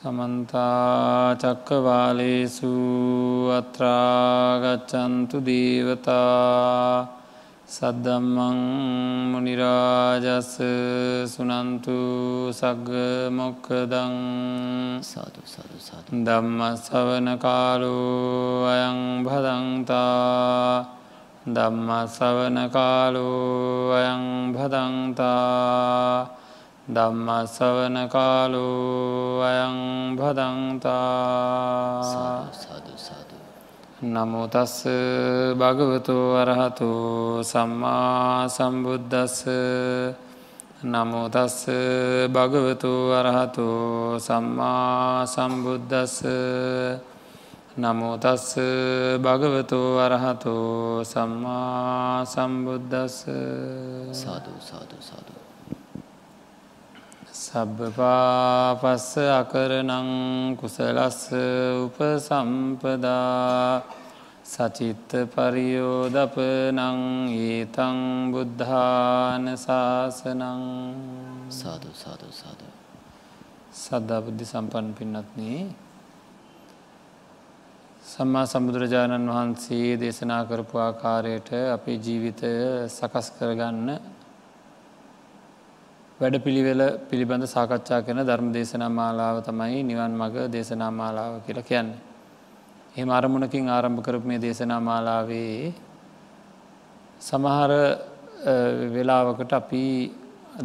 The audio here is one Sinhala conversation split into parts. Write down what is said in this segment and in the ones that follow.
සමන්තාචක්කවාලේසු අත්‍රාගච්චන්තු දේවතා සද්දම්මං මනිරාජස සුනන්තු සග්ග මොක්කදං සාතු සරු සතු දම්ම සවන කාලු අයං භදන්තා දම්ම සවන කාලු අයං භදන්තා ධම්මසවන කාලු අයං භදන්තා නමුතස්ස භගවතු වරහතු සම්මා සම්බුද්ධස්ස නමුතස්ස භගවතු වරහතු සම්මා සම්බුද්ධස්ස නමුතස්ස භගවතු වරහතු සම්මා සම්බුද්ධස්ස සාධ සාධ සාධූ සබභපාපස්ස අකරනං කුසලස්ස උපසම්පදා සචිත්ත පරියෝදපනං ඒතං බුද්ධාන ශාසනං සාධ සාධ සාධ සද්ධා බුද්ධි සම්පන් පින්නත්නේ සම්මා සම්බුදුරජාණන් වහන්සේ දේශනා කරපු ආකාරයට අපේ ජීවිතය සකස් කරගන්න වැඩ පිළිවෙල පිළිබඳ සාකච්ඡා කරන ධර්ම දේශනා මාලාව තමයි නිවන් මග දේශනා මාලාව කියලා කියන්න. එහෙම අරමුණකින් ආරම්භ කරපු මේ දේශනා මාලාවේ සමහර වෙලාවකට අපි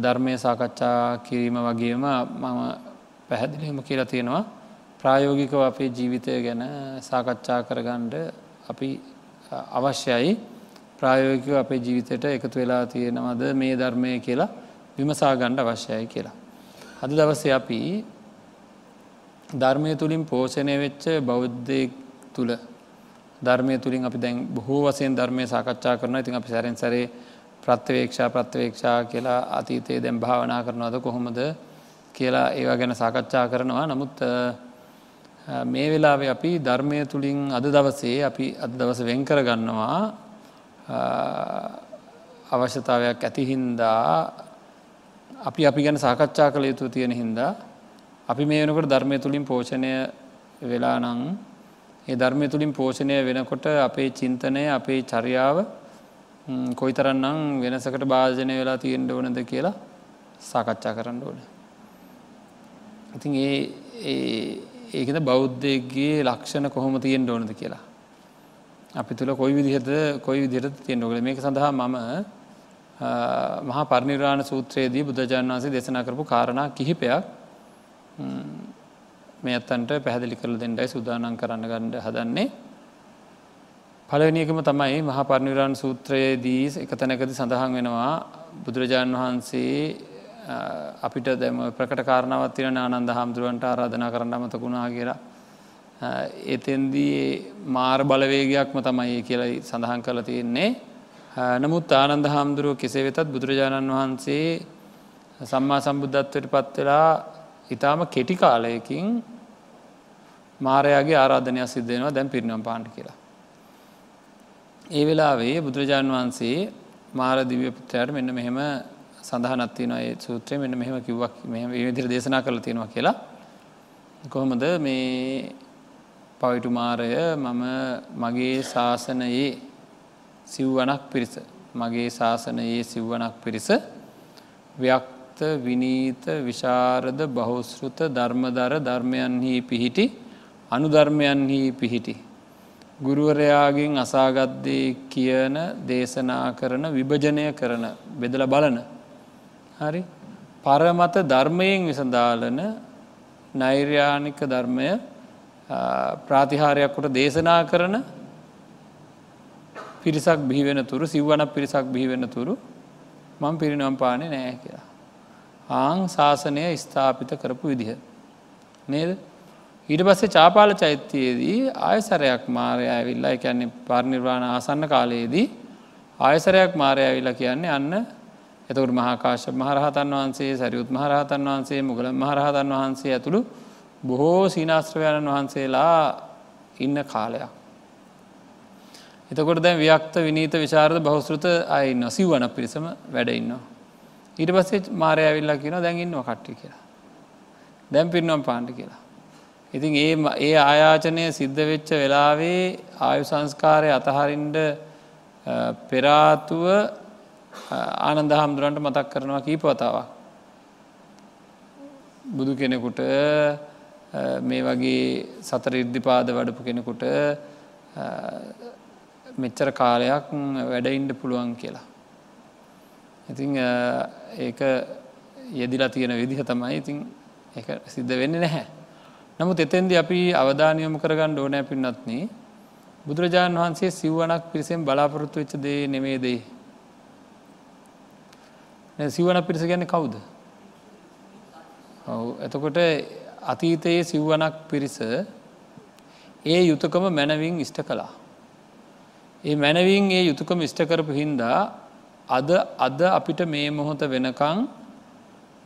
ධර්මය සාකච්ඡා කිරීම වගේම මම පැහැදිලිම කියලා තියෙනවා ප්‍රායෝගිකව අපේ ජීවිතය ගැන සාකච්ඡා කරගණ්ඩ අපි අවශ්‍යයි ප්‍රායෝගිකව අපේ ජීවිතයට එකතු වෙලා තියෙනවද මේ ධර්මය කියලා විමසාගණ්ඩ අවශ්‍යයි කියලා. හද දවස අපි ධර්මය තුළින් පෝෂණය වෙච්ච බෞද්ධය තුළ ධර්මය තුළින් අපි දැන් බොහෝ වසයෙන් ධර්මය සාකච්ඡා කරන ඉතින් අපි සැරෙන් සැරේ ප්‍රත්්‍රවේක්ෂා ප්‍රත්්‍රවේක්ෂා කියලා අතීතයේ දැම් භාවනා කරනවද කොහොමද කියලා ඒවා ගැන සාකච්ඡා කරනවා නමුත් මේ වෙලාවේ අපි ධර්මය තුළින් අද දවසේ අපි අද දවස වෙන් කරගන්නවා අවශ්‍යතාවයක් ඇතිහින්දා අපි අපි ගැන සාකච්ඡා කළ යුතු තියෙන හින්දා අපි මේ වෙනකට ධර්මය තුළින් පෝෂණය වෙලා නං ඒ ධර්මය තුළින් පෝෂණය වෙනකොට අපේ චින්තනය අපේ චරියාව කොයිතරන්නම් වෙනසකට භාජනය වෙලා තියෙන්ට ඕනද කියලා සාකච්ඡා කරන්න ඕන. ඉතින් ඒ ඒකද බෞද්ධයගේ ලක්ෂණ කොහොම තියෙන් ඕනද කියලා. අපි තුළ කොයි විදිහද කොයි විදිරත් තියෙන්න්නෝගල මේක සඳහා මම මහා පරිනිර්වාණ සූත්‍රයේදී බුදුජාන් වන්සේ දෙසනා කරපු කාරණා කිහිපයක් මේ අත්තන්ට පැහැදිලි කරල දෙන්නයි සුදානන් කරන්න ගණ්ඩ හදන්නේ. පලවනිකම තමයි මහා පරිනිර්වාණ සූත්‍රයේදී එක තැනකද සඳහන් වෙනවා බුදුරජාණන් වහන්සේ අපිට දැම ප්‍රකට කාරණාවත් තිරෙන ආනන්ද හාමුදුරුවන්ට ආරාධනා කරන්න අමතකුණා කියලා එතෙන්දී මාර් බලවේගයක්ම තමයි කියලා සඳහන් කළ තියෙන්නේ නමුත් ආනන්ද හාමුදුරුව කෙසේ වෙතත් බුදුරජාණන් වහන්සේ සම්මා සම්බුද්ධත්වයට පත්වෙලා ඉතාම කෙටි කාලයකින් මාරයාගේ ආරාධනයක් සිද්ධෙනවා දැන් පිරිනම් පාණ්ඩ කියලා. ඒ වෙලාවේ බුදුරජාණන් වහන්සේ මාරදිව්‍ය පුත්‍රයට මෙන්න මෙහෙම සඳහනත්තින ඒ සූත්‍රය මෙන්න මෙහෙම කිව්වක් මෙම විදිර දේශනා කළ තියෙනවා කියලා කොහොමද මේ පවිටු මාරය මම මගේ ශාසනයේ සිව්වනක් පිරිස මගේ ශාසනයේ සිව්වනක් පිරිස ව්‍යක්ත විනීත විශාරද බහෝස්ෘත ධර්මදර ධර්මයන්හි පිහිටි අනුධර්මයන්හි පිහිටි. ගුරුවරයාගෙන් අසාගත්දේ කියන දේශනා කරන විභජනය කරන බෙදල බලන. හරි පරමත ධර්මයෙන් විසඳාලන නෛර්යානික ධර්මය ප්‍රාතිහාරයක් කොට දේශනා කරන පිරිසක් බිහිවෙන තුරු සිව්වනක් පිරිසක් බිහිවෙන තුරු මං පිරිනම් පානය නෑ කියලා. ආං ශාසනය ස්ථාපිත කරපු විදිහ. නේද ඊට පස්සේ චාපාල චෛත්‍යයේදී ආයසරයක් මාරය ඇවිල්ලා එකන්නේ පරිනිර්වාණ ආසන්න කාලයේදී ආයසරයක් මාරය ඇවිල්ලා කියන්නේ අන්න එතකට මහාකාශ මහරහතන් වහන්සේ සැරියුත් මහරහතන් වහන්සේ මුගල මහරහතන් වහන්සේ ඇතුළු බොහෝ සීනාස්ත්‍රවයණන් වහන්සේලා ඉන්න කාලයක්. එතකොට දැ ව්‍යක්ත විනීත විශාරද බහස්ෘත අයින්න සිව්වන පිරිසම වැඩඉන්නවා. ඊට පස්සේ මාරය ඇවිල්ලා කියන දැඟින්නවා කට්ටි කියලා. දැම් පිරිනම් පාණ්ඩි කියලා. ඉතින් ඒ ඒ ආයාචනය සිද්ධ වෙච්ච වෙලාවේ ආයු සංස්කාරය අතහරින්ට පෙරාතුව ආනන්ද හාමුදුරන්ට මතක් කරනවා කීපවතාවක්. බුදු කෙනෙකුට මේ වගේ සතර ඉර්ධිපාද වඩපු කෙනෙකුට මෙච්චර කාලයක් වැඩඉන්ඩ පුළුවන් කියලා. ඉතිං ඒක යෙදිලා තියෙන විදිහ තමයි ඉතිං සිද්ධ වෙන්න නැහැ. නමුත් එතෙන්දි අපි අවධානයොම කරගන්න ඕනෑ පින්නත්න්නේ බුදුරජාණන් වහන්සේ සිව්වනක් පිරිසෙන් බලාපොරොත්තු වෙච්ච දේ නෙමේ දේ. සිවන පිරිස ගැන කවුද. එතකොට අතීතයේ සිව්වනක් පිරිස ඒ යුතකම මැනවින් ඉෂ්ට කලා. ඒ මැනවින් ඒ යුතුකම ඉෂ්ටකරපු හින්දා අද අද අපිට මේ මොහොත වෙනකං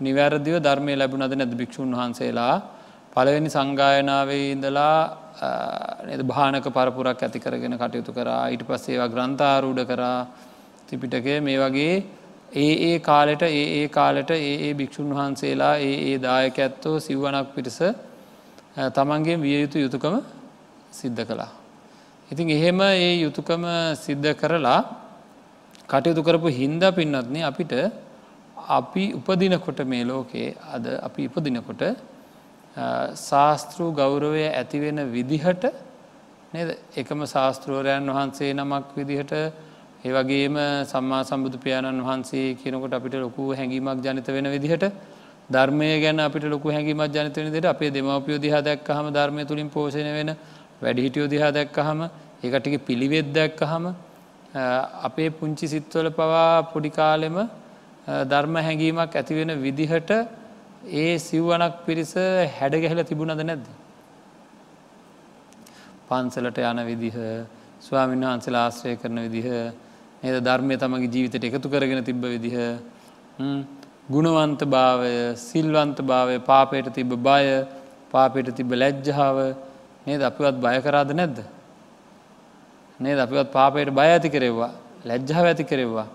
නිවැරදිව ධර්මය ලැබුණද නැද භික්‍ෂූන් වහන්සේලා පළවෙනි සංගායනාවේ ඉඳලා භානක පරපුරක් ඇතිකරගෙන කටයුතු කරා ඊට පස්සේවා ග්‍රන්ථාරූඩ කරා ත්‍රිපිටකය මේ වගේ ඒ ඒ කාලෙට ඒ ඒ කාලෙට ඒ ඒ භික්‍ෂූන් වහන්සේලා ඒ ඒ දායක ඇත්තෝ සිව්වනක් පිරිස තමන්ගේ විය යුතු යුතුකම සිද්ධ කලා ඉතින් එහෙම ඒ යුතුකම සිද්ධ කරලා කටයුතු කරපු හින්ද පින්නත්න අපිට අපි උපදිනකොට මේ ලෝකයේ අද අපි ඉපදිනකොට ශාස්තෘ ගෞරවය ඇතිවෙන විදිහට එකම ශාස්තෘවරයන් වහන්සේ නමක් විදිහට ඒ වගේම සම්මා සම්බුදු පියාණන් වහන්සේ කියනකොට අපිට ලොකු හැඟීමක් ජනිත වෙන විදිහට ධර්මය ගැන අපිට ලොකු හැඟීමක් ජනිතවෙන දෙට අපේ දෙමවපියෝ දිහා දැක් හම ධර්මය තුළින් පෝෂණ වෙන වැඩිහිටියෝ දිහා දැක්කහම ඒකටික පිළිවෙත් දැක්කහම අපේ පුංචි සිත්වල පවා පොඩිකාලෙම ධර්ම හැඟීමක් ඇතිවෙන විදිහට ඒ සිව්වනක් පිරිස හැඩගැහල තිබුණද නැද්ද. පන්සලට යන විදිහ ස්වාමින් වහන්සල ආශ්‍රය කරන විදිහ ඒද ධර්මය තමගේ ජීවිතයට එකතු කරගෙන තිබ්බ විදිහ ගුණවන්ත භාවය සිල්වන්ත භාවය පාපයට තිබ බය පාපයට තිබ ලැජ්ජාව නේද අපිවත් බය කරාද නැද්ද නේද අපිවත් පාපයට බය ඇති කරෙව්වා ලැජ්ජාව ඇති කරෙව්වා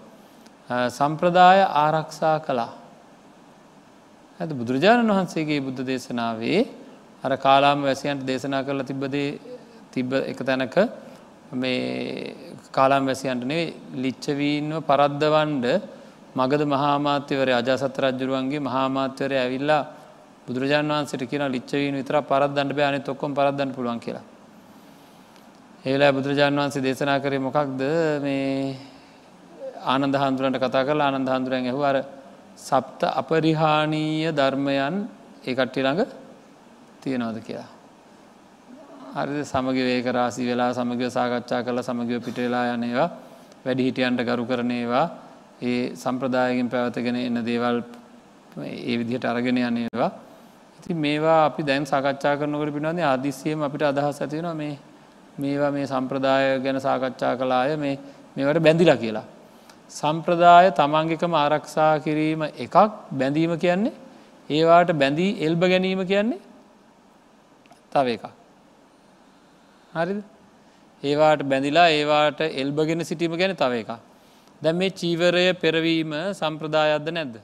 සම්ප්‍රදාය ආරක්ෂා කළා ඇද බුදුරජාණන් වහන්සේගේ බුද්ධ දේශනාවේ අර කාලාම වැසියන්ට දේශනා කරලා තිබ්බදේ තිබ්බ එක තැනක මේ කාලාම් වැසියන්ට නේ ලිච්චවීන්ව පරද්දවන්ඩ මගද මහාමාත්‍යවරය අජාසත් රජ්ජුරුවන්ගේ මහාමාත්‍යවරය ඇවිල්ලා බුදුරජාන් වහන්සට කියන ලිච්චවීන විතර පරද්දන්නට බෑන තොක්කොම් පරද්දන්න පුළුවන් කියලා. ඒලා බුදුරජාන් වහන්සේ දේශනා කරේ මොකක්ද මේ ආනන්දහන්දුරන්ට කතා කර ආනන්දහන්දුරන් ඇහු අර සප්ත අපරිහානීය ධර්මයන් ඒකට්ටිළඟ තියෙනවද කියලා. හරිද සමග වේක රාසි වෙලා සමග සාකච්ඡා කළ සමගව පිටවෙලා යනේවා වැඩි හිටියන්ට ගරු කරනේවා ඒ සම්ප්‍රදායගෙන් පැවතගෙන එන්න දේවල් ඒ විදිහට අරගෙන යනේවා ති මේවා අපි දැන් සාකච්ඡා කරනකට පිනන්නේ අදිසියම අපිට අදහස් ඇතිෙන මේ මේවා මේ සම්ප්‍රදාය ගැන සාකච්ඡා කලාය මේ මේවට බැඳිලා කියලා. සම්ප්‍රදාය තමන්ගිකම ආරක්ෂා කිරීම එකක් බැඳීම කියන්නේ ඒවාට බැඳී එල්බ ගැනීම කියන්නේ තව එකක්. හරිද ඒවාට බැඳිලා ඒවාට එල්බගෙන සිටීම ගැන තව එක. දැම් මේ චීවරය පෙරවීම සම්ප්‍රදායක්ද නැද්ද.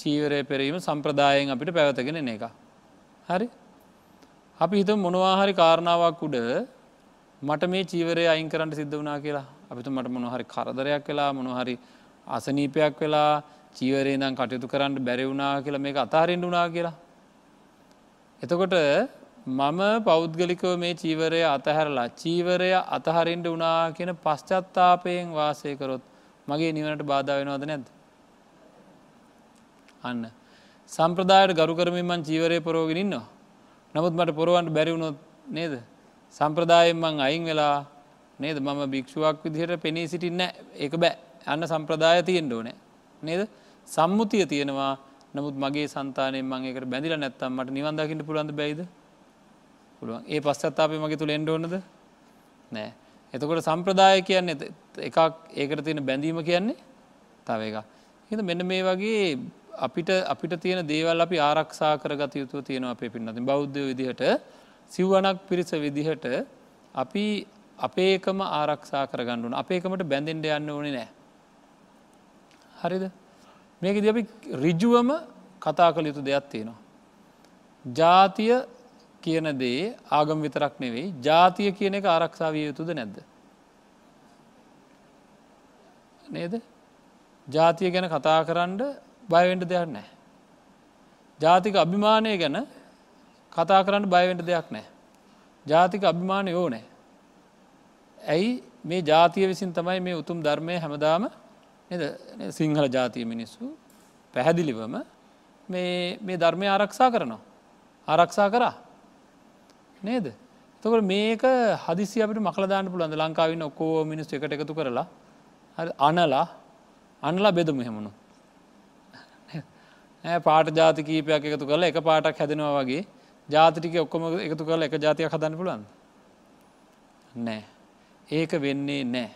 චීවරය පෙරීම සම්ප්‍රදායෙන් අපිට පැවතගෙන එක. හරි අපි හිත මොනවාහරි කාරණාවක් උඩ මට මේ චීවරය අයින් කරන්න සිද්ධ වනා කියලා අපිට මට මොනොහරි කරදරයක් වෙලා මොනොහරි අසනීපයක් වෙලා චීවරේ දම් කටයුතු කරන්න බැරි වුනා කියලා මේ අතාරෙන්ඩ වනා කියලා. එතකොට මම පෞද්ගලිකව මේ චීවරය අතහැරලා චීවරය අතහරින්ට වනා කියන පශ්චත්තාපයෙන් වාසය කරොත් මගේ නිවනට බාධාවෙනවාද නැද. අන්න. සම්ප්‍රදායට ගරු කරමින්මන් චීවරය පොරෝගෙනන්නවා. නමුත් මට පොරුවන්ට බැරිවුණොත් නේද. සම්ප්‍රදායෙන්මං අයින් වෙලා නේද මම භික්ෂුවක් විදිහට පෙනී සිටින්න එක බෑ අන්න සම්ප්‍රදාය තියෙන් ඕනෑ. නේද සම්මුතිය තියෙනවා නමුත් මගේ සන්තානය මංඒකට බැඳිල නැත්තම් මට නිවන්දකිට පුළන්ඳ බැයිද පුළුවන් ඒ පස්සත් අපේ මගේ තුළ එන්ඩෝනද නෑ එතකොට සම්ප්‍රදාය කියන්නේ එකක් ඒකට තියෙන බැඳීම කියන්නේ තව එක හිද මෙන්න මේ වගේ අපිට අපිට තියෙන දේවල් අපි ආරක්ෂා කරගත යුතු තියෙනවා අපේ පින්නති බෞද්ධ විදිහට සිව්වනක් පිරිස විදිහට අපි අපේකම ආරක්ෂා කරගණ්ඩුන අපේකමට බැඳෙන්ට යන්න ඕනේ නෑ. හරිද මේක අපි රිජුවම කතා කළ යුතු දෙයක් තියෙනවා. ජාතිය කියන දේ ආගම් විතරක් නෙවෙයි ජාතිය කියන එක ආරක්ෂාවිය යුතුද නැද්ද. නේද ජාතිය ගැන කතා කරන්න බයවෙන්ට දෙයක් නෑ. ජාතික අභිමානය ගැන කතා කරන්න බයවෙන්ට දෙයක් නෑ. ජාතික අභිමානය ඕනෑ. ඇයි මේ ජාතිය විසින් තමයි මේ උතුම් ධර්මය හැමදාම සිංහල ජාතිය මිනිස්සු පැහැදිලිවම මේ ධර්මය ආරක්ෂා කරනවා. ආරක්ෂා කරා නේද. තකට මේක හදිසි අපට මකලදාන්න පුළන්ද ලංකාවන්න ඔක්කෝ මිනිස් එකට එකතු කරලා අනලා අනලා බෙදමු හෙමුණු පාට ජාති කීපයක් එකතු කළ එක පාටක් හැදෙනවා වගේ ජාතිටික ඔක්කොම එකතු කළ එක ජාතියක් හදන්න පුළන් නෑ ඒක වෙන්නේ නෑ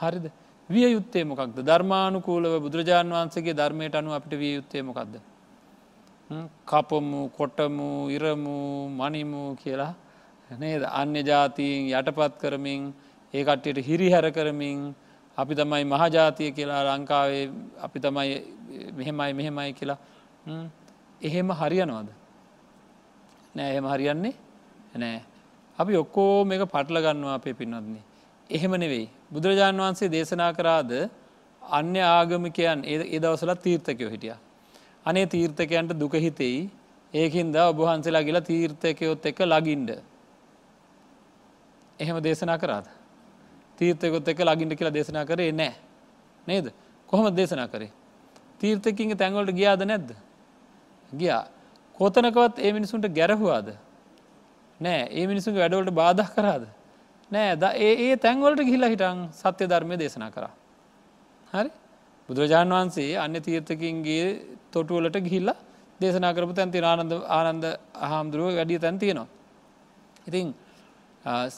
හරිද විය යුත්තේ මොකක්ද ධර්මානුකූලව බුදුරජාණන් වහන්සේගේ ධර්මයට අනු අපිට විය යුත්තේ මොකක්ද කපමු කොටමු ඉරමු මනිමු කියලා නේද අන්‍ය ජාතීන් යටපත් කරමින් ඒ කට්ටියට හිරිහැර කරමින් අපි තමයි මහජාතිය කියලා ලංකාවේ අපි තමයි මෙහෙමයි මෙහෙමයි කියලා එහෙම හරියනවාද නෑ එහෙම හරියන්නේ නෑ අපි ඔක්කෝ මේක පටල ගන්නවා අපේ පින්වත්න්නේ එහෙම නෙවෙයි බුදුරජාණන් වහන්සේ දේශනා කරාද අන්‍ය ආගමිකයන් ඒ දවසලත් තීර්ථකයෝ හිටිය අනේ තීර්ථකයන්ට දුකහිතෙයි ඒකින්ද ඔබහන්සේලා කියලා තීර්ථකයොත් එක ලගින්ඩ එහෙම දේශනා කරාද තීර්ථයකොත් එක ලගින්ට කියලා දේශනා කරේ නෑ නේද කොහොම දේශනා කරේ තීර්ථකින් තැන්වලට ගියාද නැද්ද ගියා කොතනකවත් ඒ මිනිසුන්ට ගැරහුවාද නෑ ඒ මිනිසුන් වැඩවලට බාධ කරාද නෑ ද ඒ තැන්වලට ගිහිලා හිටන් සත්‍ය ධර්මය දේශනා කරා හරි බුදුරජාණන් වහන්සේ අන්‍ය තීර්ථකින්ගේ තොටුවලට ගිහිල්ලා දේශනා කරපු තැන්ති ආනන්ද ආනන්ද හාමුදුරුව වැඩිය තැන් තියෙනවා ඉතින්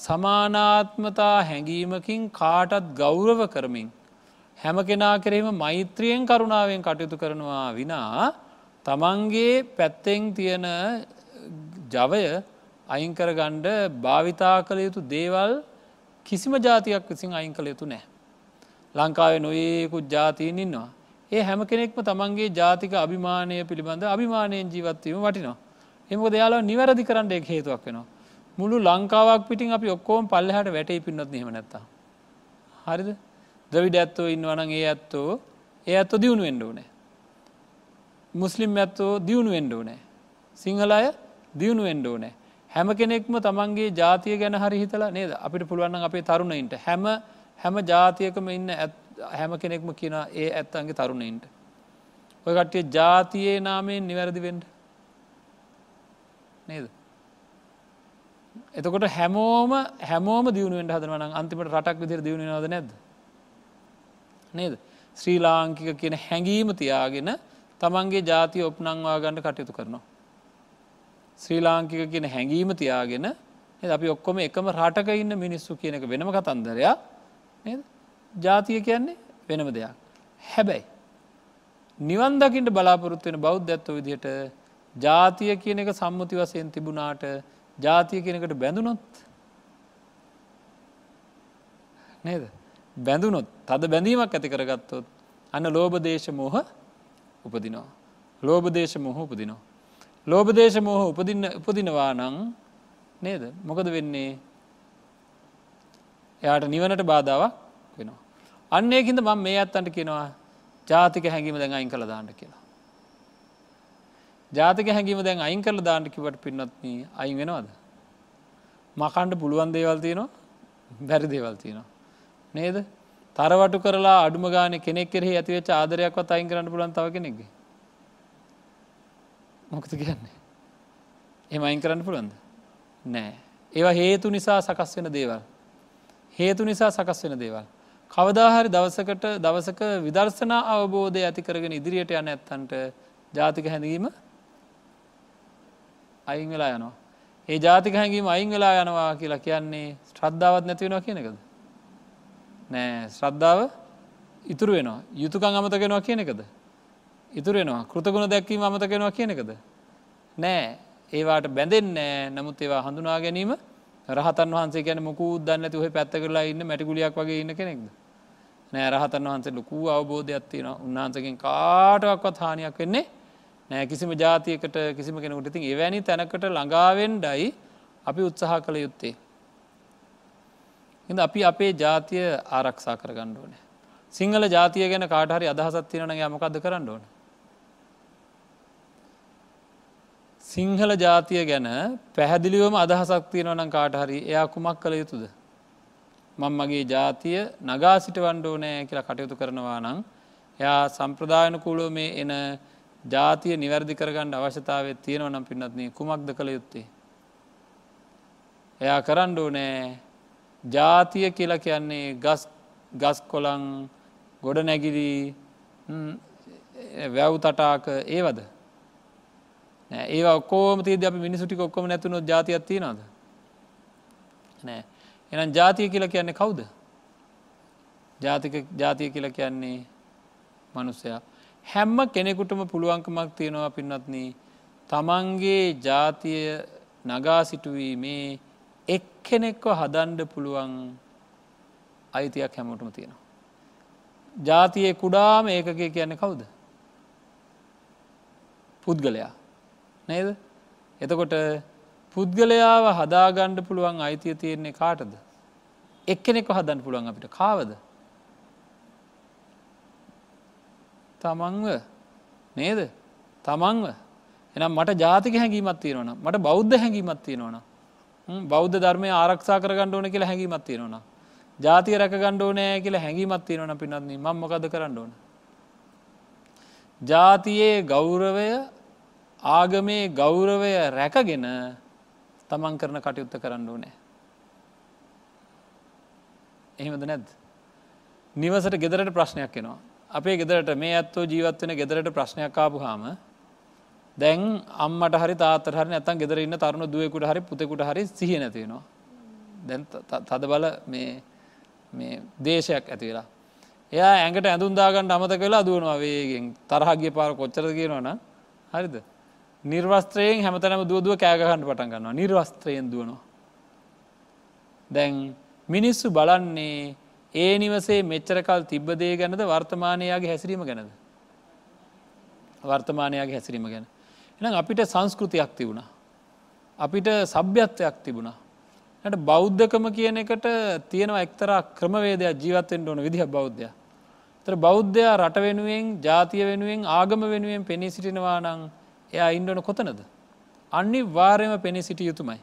සමානාත්මතා හැඟීමකින් කාටත් ගෞරව කරමින්. හැම කෙනා කරෙම මෛත්‍රියෙන් කරුණාවෙන් කටයුතු කරනවා විනා තමන්ගේ පැත්තෙන් තියෙන ජවය අයිංකරගණ්ඩ භාවිතා කළ යුතු දේවල් කිසිම ජාතියක් විසින් අයින් කළ යුතු නෑ. ලංකාවේ නොයේකුත් ජාතියෙන් ඉන්නවා. ඒ හැම කෙනෙක්ම තමන්ගේ ජාතික අභිමානය පිළිබඳ අභිමානයෙන් ජීවත්වීම වටිනවා. එමක දෙයාලා නිවැරදි කරන්න එක් හේතුවක් වෙනවා. මුළු ලංකාවක් පිටින් අපි ඔක්කෝම පල්ලහට වැටයි පින්නොත් හෙම නැත්තා. හරිද ද්‍රවිඩ ඇත්තෝ ඉන්නවනන් ඒ ඇත්තෝ ඒ ඇත්ත දියුණු වෙන්ඩුවනෑ. මුස්ලිම් ඇත්තෝ දියුණු වෙන්ඩුවනෑ. සිංහල අය දියුණු වෙන්ඩුවනෑ. හැම කෙනෙක්ම තමන්ගේ ජාතිය ගැන හරි හිතලා නේද අපිට පුළුවන් අපේ තරුණයින්ට හැම හැම ජාතියකම ඉන්න හැම කෙනෙක්ම කියන ඒ ඇත්තන්ගේ තරුණයින්ට. ඔය කට්ටිය ජාතියේ නාමයෙන් නිවැරදිවෙන්ට නේද. එතකොට හැමෝම හැමෝම දියුණුවෙන් හදනවන අන්තිමට රටක් විදිර දියුණුවද නැද නේද ශ්‍රී ලාංකික කියන හැඟීම තියාගෙන තමන්ගේ ජාති ඔප්නංවා ගණඩ කටයුතු කරනවා. ශ්‍රී ලාංකික කියන හැඟීම තියාගෙන අපි ඔක්කොම එකම රටක ඉන්න මිනිස්සු කියන එක වෙනම කතන්දරයා ජාතිය කියන්නේ වෙනම දෙයක්. හැබැයි. නිවන්දකින්ට බලාපොරොත්තු වෙන බෞද්ධත්ව විදියට ජාතිය කියන එක සම්මුති වසයෙන් තිබුණාට ජාතිය කෙනකට බැඳුනොත් නේද බැඳුනොත් තද බැඳීමක් ඇති කරගත්තොත් අන්න ලෝබදේශ මෝහ උපදිනෝ. ලෝබදේශ මොහ උපදිනෝ. ලෝබදේශ මෝහ උපදින්න උපදිනවා නං නේද මොකද වෙන්නේ එයාට නිවනට බාධාවක් වෙනවා. අන්නේකින්ද මං මේ අත්තන්ට කියෙනවා ජාතික හැඟීම දැඟයින් කළ දාන්න කියලා. ජාතික හැඟීම දැන් අයින් කරල දාන්ටිකිවට පින්නත්න අයින් වෙනවාද. මකණ්ඩ පුළුවන් දේවල් තියනවා බැරි දේවල් තියනවා. නේද තරවටු කරලා අඩුම ගාන කෙනෙක් කෙරෙහි ඇතිවෙච ආදරයක්වත් අයින් කරන්න පුලන් තව කෙනෙක්ගේ. මොකද කියන්නේ. එම අයින් කරන්න පුළන්ද. නෑ. ඒවා හේතු නිසා සකස් වෙන දේවල්. හේතු නිසා සකස් වෙන දේවල්. කවදාහරි දවසකට දවසක විදර්ශනා අවබෝධය ඇතිකරගෙන ඉදිරියට යන ඇත්තන්ට ජාතික හැඳීම අයින් වෙලා යනවා. ඒ ජාතික හැඟීම අයින් වෙලා යනවා කියලා කියන්නේ ශ්‍රද්ධාවත් නැතිවෙනවා කියනකද. නෑ ශ්‍රද්ධාව ඉතුරු වෙනවා යුතුකං අමතකෙනවා කියනකද. ඉතුරෙනවා කෘතගුණ දැක්වීම අමතකෙනවා කියනකද. නෑ ඒවාට බැඳෙන්නේ නමුත් ඒවා හඳුනා ගැනීම රහතන් වහන්සේ ගැන මුකූදන්න ඇති ඔහ පැත්ත කරලා ඉන්න මැටිකුලියක් වගේ ඉන්න කෙනෙක්ද. නෑ රහතන් වහන්සේ ලොකූ අවබෝධයක් තියෙන උන්වහන්සකින් කාටවක්වත් හානියක් වෙන්නේ නෑ කිසිම ජාතියකට කිසිම කෙනෙකුට ඉතින් එවැනි තැනකට ළඟාවෙන්ඩයි අපි උත්සාහ කළ යුත්තේ. ඉඳ අපි අපේ ජාතිය ආරක්ෂා කර ගණ්ඩුවන. සිංහල ජාතිය ගැන කාටහරි අදහසත් තියනන යමකක්ද කරන්න ඕන. සිංහල ජාතිය ගැන පැහැදිලිවම අදහසක් තියෙනවනම් කාටහරි එයා කුමක් කළ යුතුද. මං මගේ ජාතිය නගා සිට වණ්ඩෝනෑ කියලා කටයුතු කරනවා නම් එයා සම්ප්‍රදායන කුලෝ මේ එන ජාතිය නිවැරදි කරගන්න අවශ්‍යතාවත් තියෙනව නම් පින්නත්න කුමක්ද කළ යුත්තේ. එයා කරණ්ඩු නෑ ජාතිය කියලා කියන්නේ ගස් කොළං ගොඩ නැගිරී වැව් තටාක ඒවද. ඒ ඔක්කෝමති ද මිනිසුටි ඔක්කොම නැතුනු ජාතියත්ති නද. නෑ එනම් ජාතිය කියලා කියන්නේ කවුද ජාතික ජාතිය කියලා කියන්නේ මනුස්සයා හැම්ම කෙනෙකුටම පුළුවන්කමක් තියෙනවා පින්නත්න තමන්ගේ ජාතිය නගා සිටුවීමේ එක්කෙනෙක්ව හදන්ඩ පුළුවන් අයිතියක් හැමෝටම තියෙනවා. ජාතියේ කුඩාම ඒකගේ කියන්න කවුද. පුද්ගලයා නේද එතකොට පුද්ගලයාව හදාගණ්ඩ පුළුවන් අයිතිය තියෙන්නේ කාටද එක්කෙනෙක් හදන් පුළුවන් අපිට කාවද තමන්ව නේද තමන්ව එනම් මට ජාතික හැඟීමත් තියෙනවන මට බෞද්ධ හැඟීමත් තියෙනවන බෞද්ධ ධර්මය ආරක්ෂා කරගන්න ඕන කියලා හැඟීමත් තියෙනවන ජාතිය රැක ගණ්ඩ ඕනෑ කියලා හැඟීමත් තියෙනවන පිනත්න මකද කරන්න ඕන ජාතියේ ගෞරවය ආගමේ ගෞරවය රැකගෙන තමන් කරන කටයුත්ත කරන්න ඕනෑ එහෙමද නැද්ද නිවසට ගෙදරට ප්‍රශ්නයක් එනවා අපේ ගෙදරට මේ ඇත්තෝ ජීවත්වෙන ගෙදරට ප්‍රශ්නයක් කාපු හාම දැන් අම්මට හරි තාතරහ ඇතන් ගෙදර ඉන්න තරුණ දුවෙකුට හරි පුතෙකුට හරි සිහ නැතිෙනවා දැන් තද බල මේ දේශයක් ඇතිවෙලා එයා ඇඟට ඇඳුන්දාගන්ට අමත කලා දුවනවා වේගෙන් තරහගේ පාර කොච්චර කියනවන හරිද නිර්වස්ත්‍රයෙන් හැමතනම දුවදුව කෑගහන්ට පටන් ගන්නවා නිර්වස්ත්‍රයෙන් දුවනවා දැන් මිනිස්සු බලන්නේ ඒ නිවසේ මෙච්චරකල් තිබ්බදේ ගැනද වර්තමානයාගේ හැසිරීම ගැනද. වර්තමානයාගේ හැසිරීම ගැන. එනම් අපිට සංස්කෘතියක් තිබුණා. අපිට සභ්‍යත්වයක් තිබුණා. ට බෞද්ධකම කියන එකට තියෙනවා එක්තරා ක්‍රමවේදයක් ජීවත්තෙන්ට ඕන විදිහ බෞද්ධය. තර බෞද්ධයා රට වෙනුවෙන් ජාතිය වෙනුවෙන් ආගම වෙනුවෙන් පෙනී සිටිනවා නං එයා ඉන්ඩන කොතනද. අනි වාරයම පෙනී සිටි යුතුමයි.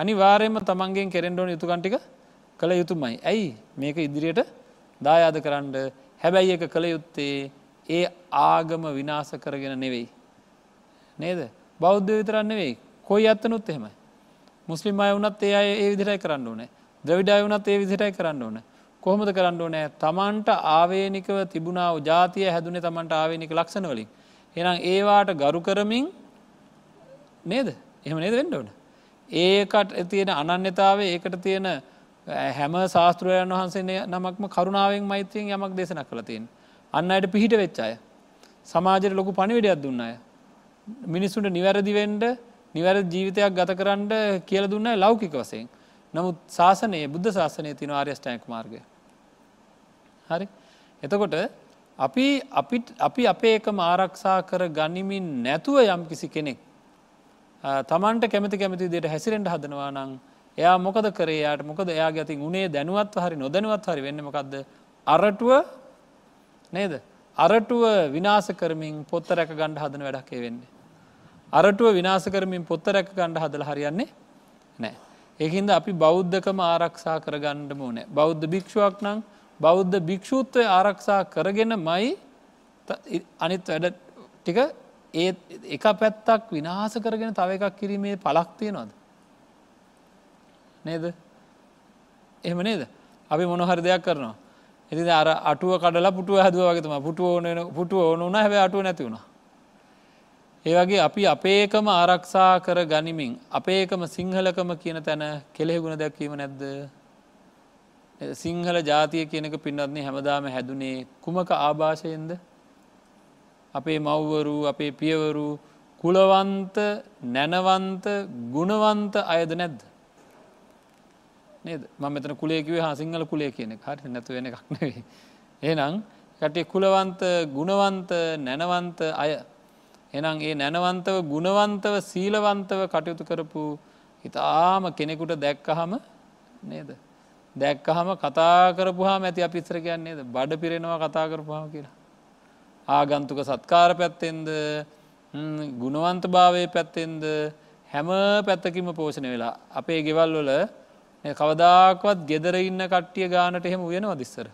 අනි වාරයම තමන්ගෙන් කෙරෙන්ඩෝන යුතුකන්ටික කළ යුතුමයි. ඇයි මේක ඉදිරියට දායාද කරන්න හැබැයි එක කළ යුත්තේ ඒ ආගම විනාස කරගෙන නෙවෙයි. නේද බෞද්ධ විතරන්න වෙයි කොයි අත්තනුත් එහෙමයි. මුස්ලිම් අය වනත් ඒ අය ඒ විදිරයි කරන්න ඕනෑ ද්‍රවිඩාය වනත් ඒ විදිටයි කරන්න ඕන. කොහොමද කරන්න ඕනෑ තමන්ට ආවේනිකව තිබුණාව ජාතිය හැදුනේ තමන්ට ආවේනික ලක්ෂණ වලින්. එනම් ඒවාට ගරු කරමින් නේද එහම නේද වෙන්න ඕන. ඒකට තියෙන අනන්‍යතාවේ ඒකට තියෙන හැම ශාස්ත්‍රවයන් වහන්සේ නමක්ම කරුණාවෙන් මෛත්‍රයෙන් යමක් දෙසන කළතින්. අන්න අයට පිහිට වෙච්චාය. සමාජයට ලොකු පණිවිඩයක් දුන්න අය. මිනිස්සුන්ට නිවැරදිවෙන්ඩ නිවැර ජීවිතයක් ගත කරන්න කියල දුන්න ලෞකික වසයෙන්. නමුත් ශාසනයේ බුද්ධ ශාසනය තින ආර්යෂ්ටයක මාර්ගය. හරි එතකොට අපි අපි අපේ එකම ආරක්ෂා කර ගනිමින් නැතුව යම් කිසි කෙනෙක් තමන්ට කැමති කැමති දෙයට හැසිරෙන්ට හදනවා නං එයා මොකද කරේයාට මොකද එයා ගතින් උනේ දැනුවත් හරි නොදැනුවත් හරි වෙන්නමකක්ද අරටුව නේද අරටුව විනාස කරමින් පොත්ත රැක ගණ්ඩ හදන වැඩක්කේ වෙන්නේ. අරටුව විනාස කරමින් පොත්ත රැක ගණ්ඩ හදල හරියන්නේ නෑ. එහින්ද අපි බෞද්ධකම ආරක්ෂා කරගණ්ඩම ඕනෑ බෞද්ධ භික්ෂුවක් නං බෞද්ධ භික්‍ෂූත්වය ආරක්ෂා කරගෙන මයි අනිත් වැඩ ටික ඒ එක පැත්තක් විනාස කරගෙන තව එකක් කිරීමේ පලක් තියනොද. නේද එහෙම නේද අපි මොනොහරි දෙයක් කරනවා එති අර අටුව කඩලා පුටුව හදුව වගේතම පුටුව ඕන පුටුව ඕනුන හැබ අටුව නැතිවුණා ඒවගේ අපි අපේකම ආරක්ෂා කර ගනිමින් අපේකම සිංහලකම කියන තැන කෙළෙගුණ දැක්වීම නැද්ද සිංහල ජාතිය කියනක පින්නත්න්නේ හැමදාම හැදුනේ කුමක ආභාෂයෙන්ද අපේ මව්වරු අපේ පියවරු කුලවන්ත නැනවන්ත ගුණවන්ත අයද නැද්ද නේද ම මෙතන කුලේකිවේ හා සිංහල කුලේ කියන හට නැතු වෙන එකක් නෙවේ. එනම් කටේ කුලවන්ත ගුණවන්ත නැනවන්ත අය එනම් ඒ නැනවන්තව ගුණවන්තව සීලවන්තව කටයුතු කරපු ඉතාම කෙනෙකුට දැක්කහම නේද. දැක්කහම කතාකරපුහා ඇති අපිස්සර කියන්නේද බඩ පිරෙනවා කතාකරපුහම කියලා. ආගන්තුක සත්කාර පැත්තෙන්ද ගුණවන්ත භාවය පැත්තෙන්ද හැම පැත්තකිම පෝෂණ වෙලා අපේ ගෙවල් වල කවදාකවත් ගෙදර ඉන්න කට්ටිය ගානට එහෙම වෙනවා දිස්සර.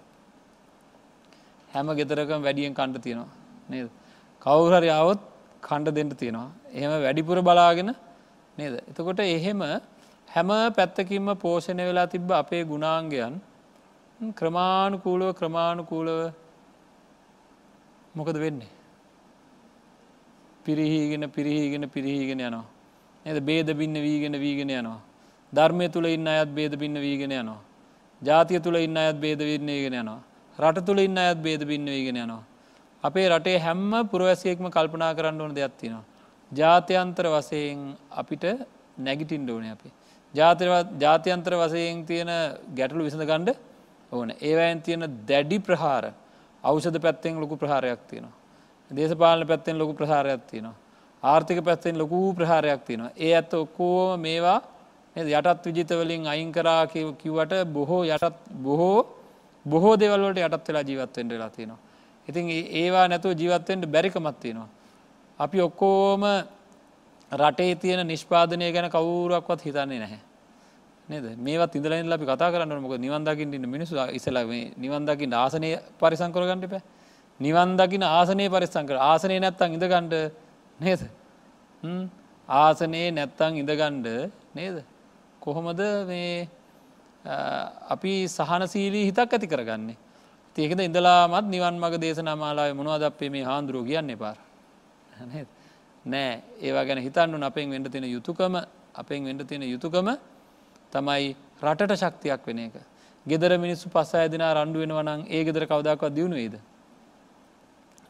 හැම ගෙතරකම වැඩියෙන් කණ්ඩ තියෙනවා නේද. කවුහරි අවත් කණ්ඩ දෙන්නට තියෙනවා. එහෙම වැඩිපුර බලාගෙන නේද. එතකොට එහෙම හැම පැත්තකින්ම පෝෂණය වෙලා තිබ්බ අපේ ගුණාංගයන් ක්‍රමාණුකූලව ක්‍රමාණුකූලව මොකද වෙන්නේ. පිරිහීගෙන පිරිහීගෙන පිරිහීගෙන යනවා. ඇද බේද බින්න වීගෙන වීගෙන යනවා. ධර්මය තුළ ඉන්න අයත් බේද බින්න වීගෙන යනවා. ජාතිය තුළ ඉන්න අයත් බේද වින්නේගෙන යනවා. රට තුළ ඉන්න අයත් බේද බින්න වීගෙන යනවා. අපේ රටේ හැම්ම පුරවැසියෙක්ම කල්පනා කරන්න ඕන දෙයක් තියෙනවා. ජාත්‍යන්තර වසයෙන් අපිට නැගිටින් ඕන අපේ. ජාත්‍යන්තර වසයෙන් තියෙන ගැටලු විසඳ ගණ්ඩ ඕන ඒවැන් තියෙන දැඩි ප්‍රහාර අවෂධ පැත්තෙන් ලොකු ප්‍රහාරයක් තියෙනවා. දේශපාලන පැත්තෙන් ලොකු ප්‍රහාරයක් තියෙනවා. ආර්ථික පැත්තෙන් ලොකු ප්‍රහාරයක් තියෙනවා. ඒ ඇත්ත ඔක්කෝ මේවා යටත් විජිතවලින් අයින් කරා කිවට බොහෝ යටත් බොහෝ බොහෝ දෙවල්ලට යටත් වෙලා ජීවත්වෙන්ට ලතිනවා. ඉතින් ඒවා නැතුව ජීවත්වෙන්ට බැරිකමත්තිනවා. අපි ඔක්කෝම රටේ තියෙන නිෂ්පාදනය ගැන කවුරක්වත් හිතන්නේ නැහැ. නද මේවා තිදලෙන් ලි කතා කරන්න මොක නිවන්දකින්ට මිනිසු ඉසල නිවන්දකින්න ආසනය පරිසංකරගන්නට පැ නිවන්දකින ආසනය පරිස්සංකර ආසනය නැත්තං ඉඳගණ්ඩ නේද ආසනයේ නැත්තං ඉඳගණ්ඩ නේද කොහොමද මේ අපි සහනසීලී හිතක් ඇති කරගන්නේ තියකෙද ඉඳලාමත් නිවන් මග දේශනා මාලාව මොනවද අපේ මේ හාන්දුරුව කියන්න පාර නෑ ඒවා ගැන හිතන්නු අපෙන් වෙන්ඩ තියෙන යුතුකම අපෙන් වෙන්ඩ තියෙන යුතුකම තමයි රටට ශක්තියක් වෙන එක ගෙදර මිනිස්සු පස්ස ඇදින රණ්ඩු වෙනවනම් ඒ ගෙදර කවදක්වත් දියුණුවේද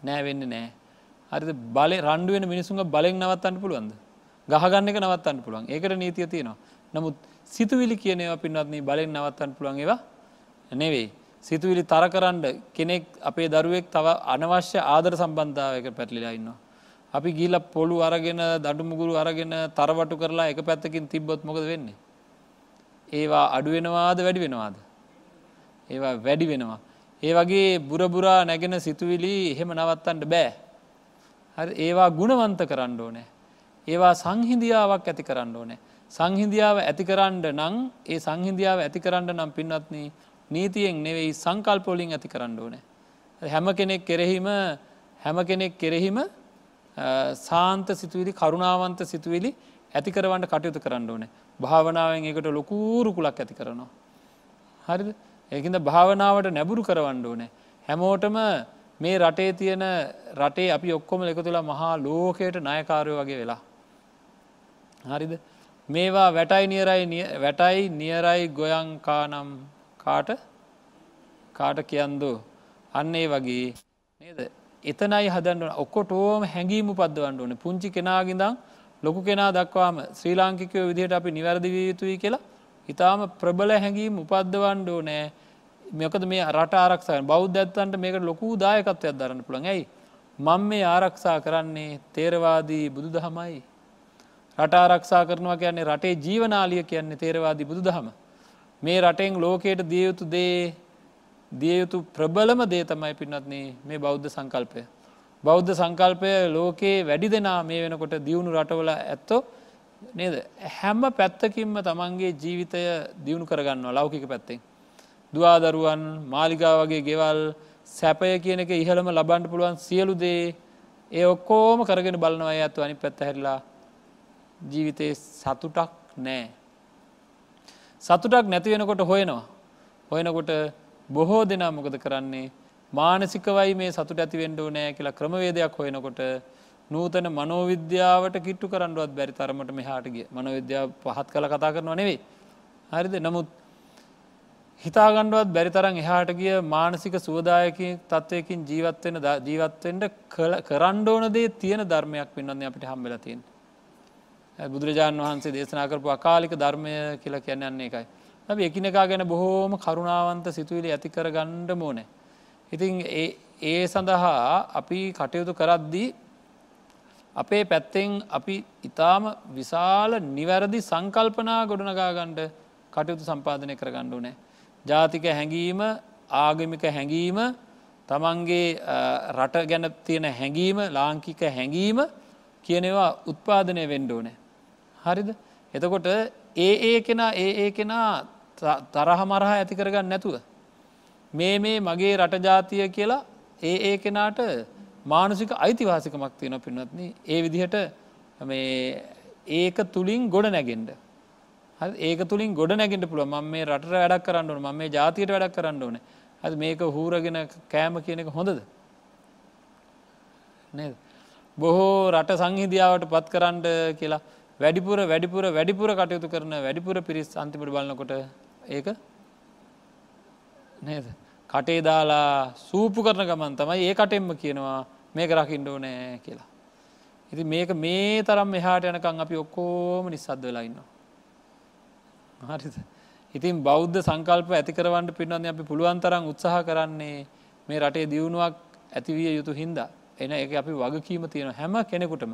නෑ වෙන්න නෑ හරි බල රණ්ඩුවෙන මිනිසුන් බලෙන් නවත්තන්න පුළුවන්ද ගහගන්න එක නවත්තන්න පුළුවන් ඒකට නීතිය තියෙනවා නමුත් සිතුවිලි කියන ඒවා පින්වත්න්නේ බලෙන් නවත්තන් පුළුවන් ඒවා නෙවෙයි. සිතුවිලි තරකරන්ඩ කෙනෙක් අපේ දරුවෙක් තව අනවශ්‍ය ආදර සම්බන්ධාවක පැටලිලා ඉන්නවා. අපි ගිල පොළු අරගෙන දඩුමුගුරු අරගෙන තරවටු කරලා එක පැත්තකින් තිබ්බොත් මොකද වෙන්නේ. ඒවා අඩුවෙනවාද වැඩි වෙනවාද. ඒවා වැඩි වෙනවා. ඒ වගේ බුරබුරා නැගෙන සිතුවිලි එහෙම නවත්තන්ට බෑ. හරි ඒවා ගුණවන්ත කරන්න ඕනෑ. ඒවා සංහිදියාවක් ඇති කරන්න ඕනෑ. සංහිදියාව ඇතිකරන්ඩ නං ඒ සංහිදියාව ඇතිකරන්ඩ නම් පින්නත්න නීතියෙන් නෙවෙයි සංකල්පොලින් ඇති කරන්න ඕනෑ. හැම කෙනෙක් කෙරෙහිම හැම කෙනෙක් කෙරෙහිම සාන්ත සිතුවිලි කරුණාවන්ත සිතුවිලි ඇතිකරවන්ට කටයුතු කරන්න ඕනේ භාවනාවෙන් එකට ලොකූරුකුලක් ඇති කරනවා. හරිද ඒකද භාවනාවට නැබුරු කරවන්න ඕනේ. හැමෝටම මේ රටේ තියෙන රටේ අපි ඔක්කොම එකතුලා මහා ලෝකයට නයකාරය වගේ වෙලා. හරිද? මේවා වැටයි නියරයි වැටයි නියරයි ගොයංකා නම් කාට කාට කියන්දු අන්නේ වගේ නේද එතනයි හදන්නුවන ඔක්කොටෝම හැඟීම පදවන්න ඕන පුංචි කෙනාගිඳම් ලොකු කෙනා දක්වාම ශ්‍රී ලාංකිකයෝ විදිහට අපි නිවැරදිවිය යුතුයි කියලා ඉතාම ප්‍රබල හැඟීම් උපද්දවන්්ඩෝ නෑ මෙකද මේ රට ආරක්ෂය බෞද්ධත්තන්ට මේකට ලොකු දායකත්වයක් දරන්න පුළන් ඇයි මං මේ ආරක්ෂා කරන්නේ තේරවාදී බුදු දහමයි රටාරක්ෂා කරනවා කියන්නේ රටේ ජීවනාලිය කියන්නේ තේරවාදී බුදු දහම. මේ රටෙන් ලෝකයට දියයුතු දේ දියයුතු ප්‍රබලම දේ තමයි පින්නත්න්නේ මේ බෞද්ධ සංකල්පය. බෞද්ධ සංකල්පය ලෝකයේ වැඩි දෙනා මේ වෙනකොට දියුණු රටවල ඇත්තෝ නේද. හැම්ම පැත්තකින්ම තමන්ගේ ජීවිතය දියුණු කරගන්නවා ලෞකික පැත්තෙන්. දවාදරුවන් මාලිගා වගේ ගෙවල් සැපය කියනක ඉහළම ලබන්ට පුළුවන් සියලු දේ ඒ ඔක්කෝම කරගෙන බලනවා ඇත්තු අනි පැත්ත හැරලා ජීවිතයේ සතුටක් නෑ. සතුටක් නැතිවෙනකොට හොයනවා. හොයනකොට බොහෝ දෙනා මොකද කරන්නේ මානසිකවයි මේ සතුට ඇතිවෙන්ඩෝ නෑ කියලා ක්‍රමවේදයක් හොයනකොට නූතන මනෝවිද්‍යාවට කිට්ටු කරන්නුවත් බැරි තරමට මෙහාටගේ මනොවිද්‍යාව පහත් කළ කතා කරනවා නෙවෙයි. හරිද නමුත් හිතාගණ්ඩුවත් බැරි තරන් එහාට ගිය මානසික සුවදායකින් තත්ත්වයකින් ජීවත්වෙන ජීවත්වෙන්ට කරණ්ඩෝනදේ තියෙන ධර්මයක් පින්නන්නේ අපිට හම්බෙලතින්. බුදුරජාණන් වහන්සේ දේශනා කරපු අකාලික ධර්මය කියල කැනන්නේ එකයි. ඇ එකනකා ගැන බොහෝම කරුණාවන්ත සිතුවිලි ඇතිකර ගණ්ඩ මෝනෑ. ඉතින් ඒ සඳහා අපි කටයුතු කරද්දී අපේ පැත්තෙන් අපි ඉතාම විශාල නිවැරදි සංකල්පනා ගොඩනගාගණ්ඩ කටයුතු සම්පාධනය කරගණ්ඩු නෑ. ජාතික හැඟීම ආගමික හැඟීම තමන්ගේ රට ගැන තියෙන හැඟීම ලාංකික හැඟීම කියනවා උත්පාදනය වෙන්ඩෝනෑ. හරිද එතකොට ඒ ඒ කෙනා ඒ ඒ කෙනා තරහ මරහා ඇතිකරගන්න නැතුව. මේ මේ මගේ රටජාතිය කියලා ඒ ඒ කෙනාට මානසික අයිතිවාසිකමක් තියෙන පින්නත්න ඒ විදිහට ඒක තුළින් ගොඩ නැගෙන්ට ඒක තුළින් ගොඩ නැගෙන්ට පුළුව ම මේ රට වැඩක් කරන්න ඕන ම මේ ජාතියට වැඩක් කරන්න ඕන ඇද මේක හූරගෙන කෑම කියන එක හොඳද නේද බොහෝ රට සංහිදියාවට පත් කරන්න කියලා වැඩිපුර වැඩිපුර වැඩිපුර කටයුතු කරන වැඩිපුර පිරිස් අන්තිමට බලන්නකොට ඒක නේද. කටේ දාලා සූපු කරන ගමන් තමයි ඒ කටෙම්ම කියනවා මේක රකිින්ඩෝ නෑ කියලා. ඉති මේක මේ තරම් මෙහාට යනකං අපි ඔක්කෝම නිසද්ද වෙලාඉන්නවා. හරිත ඉතින් බෞද්ධ සංකල්ප ඇතිකරවන්ට පින්නන්න අපි පුළුවන් තරම් උත්සාහ කරන්නේ මේ රටේ දියුණුවක් ඇතිවිය යුතු හින්දා එන එක අපි වගකීම තියෙන හැම කෙනෙකුටම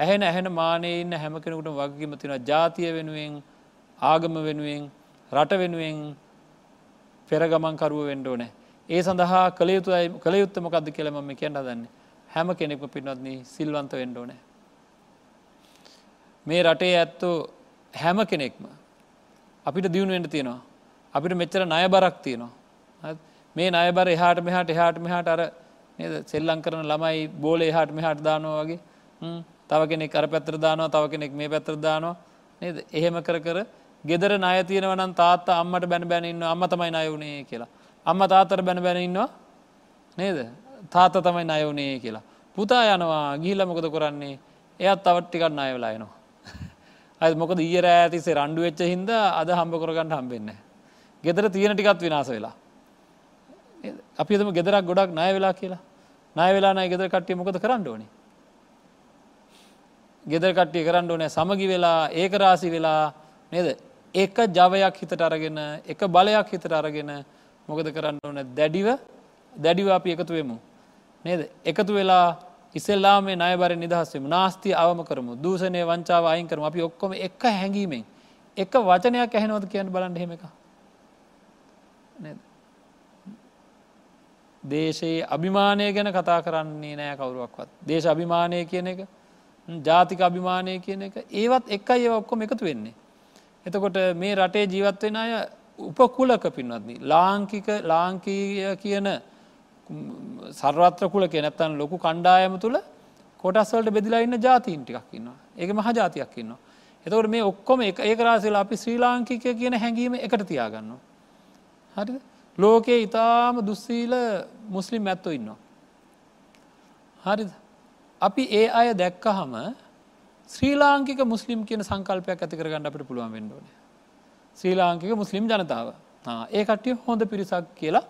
ඇහෙන ඇහෙන මානයේ ඉන්න හැම කෙනෙකුට වගේම තිෙන ජාතිය වෙනුවෙන් ආගම වෙනුවෙන් රට වෙනුවෙන් පෙරගමන්කරුව වෙන්ඩෝ නෑ. ඒ සඳහා කළයුතුයි කළයුත්තමකක්ද කියලම මේ කියන්න දන්න හැම කෙනෙක්ම පින්වත්න සිල්වන්ත වෙන්ඩෝ නෑ. මේ රටේ ඇත්තෝ හැම කෙනෙක්ම අපිට දියුණුවෙන්ට තියෙනවා. අපිට මෙච්චර නය බරක් තියෙනවා. මේ නයබර එහාට මෙහාට එහාට මෙහාට අර සෙල්ලං කරන ළමයි බෝල එහාට මෙහාට දානවා වගේ තව කෙනෙක් අර පැත්‍ර දානවා තව කෙනෙක් මේ පැත්‍ර දානවා නේද එහෙම කර කර ගෙදර ණය තියෙනවා නම් තාත්තා අම්මට බැන බැන ඉන්නවා අම්මා තමයි ණය වුණේ කියලා අම්මා තාත්තට බැන බැන ඉන්නවා නේද තාත්තා තමයි ණය වුණේ කියලා පුතා යනවා ගිහිල්ලා මොකද කරන්නේ එයාත් තවත් ටිකක් ණය වෙලා එනවා අද මොකද ඊයේ රෑ තිස්සේ රණ්ඩු වෙච්ච හින්දා අද හම්බ කරගන්න හම්බෙන්නේ නැහැ ගෙදර තියෙන ටිකත් විනාශ වෙලා අපි හිතමු ගෙදරක් ගොඩක් ණය වෙලා කියලා ණය වෙලා ණය ගෙදර කට්ටිය මොකද කරන්න ඕනේ ගෙදරකට්ටිය කරන්න ඕනෑ සමගි වෙලා ඒක රාසි වෙලා නේද එක ජවයක් හිතට අරගෙන එක බලයක් හිතට අරගෙන මොකද කරන්න ඕන දැඩිව දැඩිව අපි එකතුවෙමු නේද එකතු වෙලා ඉස්සල්ලා මේ නයබර නිදහස්සෙම නාස්ති අවම කරමු දූසනය වංචාව අයින් කරම අපි ඔක්කොම එක හැඟීමෙන් එක වචනයක් ඇහෙනවද කියන්න බලන්න හෙම එක දේශයේ අභිමානය ගැන කතා කරන්නේ නෑ කවුරුවක්වත් දේශ අභිමානය කියන එක ජාතික අභිමානය කියන එක ඒවත් එකයි ඒ ඔක්කොම එකතු වෙන්නේ. එතකොට මේ රටේ ජීවත්වෙන අය උපකුලක පින්වත්න්නේ. ලාංකික ලාංකීය කියන සර්වත්‍ර කුල කෙනැත්තන් ලොකු කණ්ඩායම තුළ කොටස්වලට බෙදිලා ඉන්න ජාතීන් ටිකක් ඉන්නවා. ඒක මහ ජාතියක් ඉන්නවා. එතවට මේ ඔක්කොම එක ඒකරාසිලා අපි ශ්‍රී ලාංකික කියන හැඟීම එකට තියාගන්නවා. හරි ලෝකයේ ඉතාම දුස්සීල මුස්ලිම් ඇත්තෝ ඉන්නවා. හරිද අපි ඒ අය දැක්කහම ශ්‍රී ලාංකික මුස්ලිම් කියන සංකල්පයක් ඇතිකරගන්න අපට පුළුවන් වෙන්ඩෝන. ශ්‍රී ලාංකික මුස්ලිම් ජනතාව ඒකටය හොඳ පිරිසක් කියලා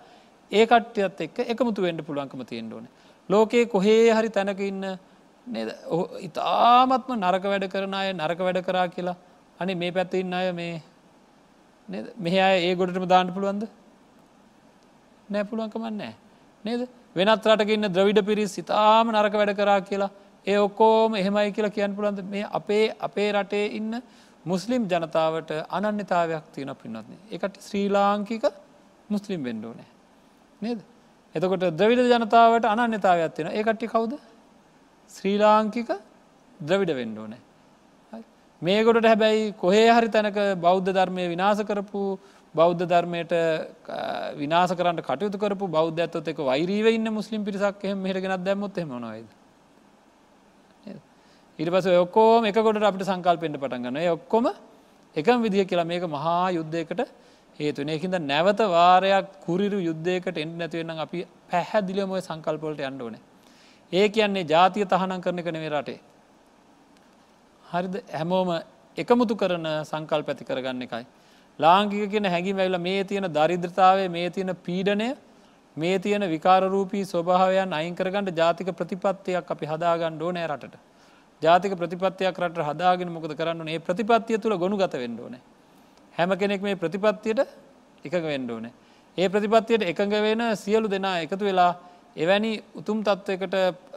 ඒකට්යත් එක් එකමුතු වෙන්ඩ පුළුවන්කම තියෙන් ඕන. ලෝකයේ කොහේ හරි තැනක ඉන්න ඉතාමත්ම නරක වැඩ කරන අය නරක වැඩ කරා කියලා අනි මේ පැත්තඉන්න අය මේ මෙහ අය ඒ ගොඩටම දාන්න පුළුවන්ද නෑ පුළුවන්කමන්න නෑ නේද වෙනත් රටකඉන්න ද්‍රවිඩ පිරිස් ඉතාම නරක වැඩ කරා කියලා ඒ ඔක්කෝම එහෙමයි කියලා කියන්න පුළන්ද මේ අපේ අපේ රටේ ඉන්න මුස්ලිම් ජනතාවට අනන්‍යතාවයක් තියෙන පින්නත්න්නේ එකට ශ්‍රී ලාංකික මුස්ලිම් වෙන්ඩෝ නෑ නේද එතකොට ද්‍රවිඩ ජනතාවට අනන්‍යතාවයක් තියෙන ඒකට්ටි කවුද ශ්‍රී ලාංකික ද්‍රවිඩ වෙන්ඩෝ නෑ මේකොට හැබැයි කොහේ හරි තැනක බෞද්ධ ධර්මය විනාස කරපු බෞද්ධ ධර්මයට විනාස කරට කටයුතුකරපු බෞද්ධත්වත් එක වෛරීව ඉන්න මුස්ලිම් පිරිසක් එහෙම හට ගෙනත් දැමුත් මොනවද ඉරිපස ඔක්කෝම එකකොට අපට සංකල්පෙන්ට පටන්ගන්න ඔක්කොම එකම විදිහ කියලා මේක මහා යුද්ධයකට හේතුනේ හිද නැවත වාරයක් කුරිරු යුද්ධයකට එන්න නැතිවෙන්නම් අපි පැහැදිලියමය සංකල්පොලට යන්න ඕන ඒ කියන්නේ ජාතිය තහනම් කරන කන රටේ හරිද හැමෝම එකමුතු කරන සංකල් පැති කරගන්න එකයි ලාංගික කියෙන හැඟි වැල්ල මේ තියෙන දරිද්‍රතාවේ මේ තියෙන පීඩනය මේ තියෙන විකාරරූපී ස්වභාවයන් අයිංකරගන්නට ජාතික ප්‍රතිපත්තියක් අපි හදාගන්න ඕනෑ රට ජාතික ප්‍රතිපත්තියක් රට හදාගෙන මොකද කරන්න ඒ ප්‍රතිපත්තිය තුළ ගොුණු ගත වෙන්ඩෝන හැම කෙනෙක් මේ ප්‍රතිපත්තියට එකඟ වෙන්ඩෝන ඒ ප්‍රතිපත්තියට එකඟ වෙන සියලු දෙනා එකතු වෙලා එවැනි උතුම් තත්ත්වකට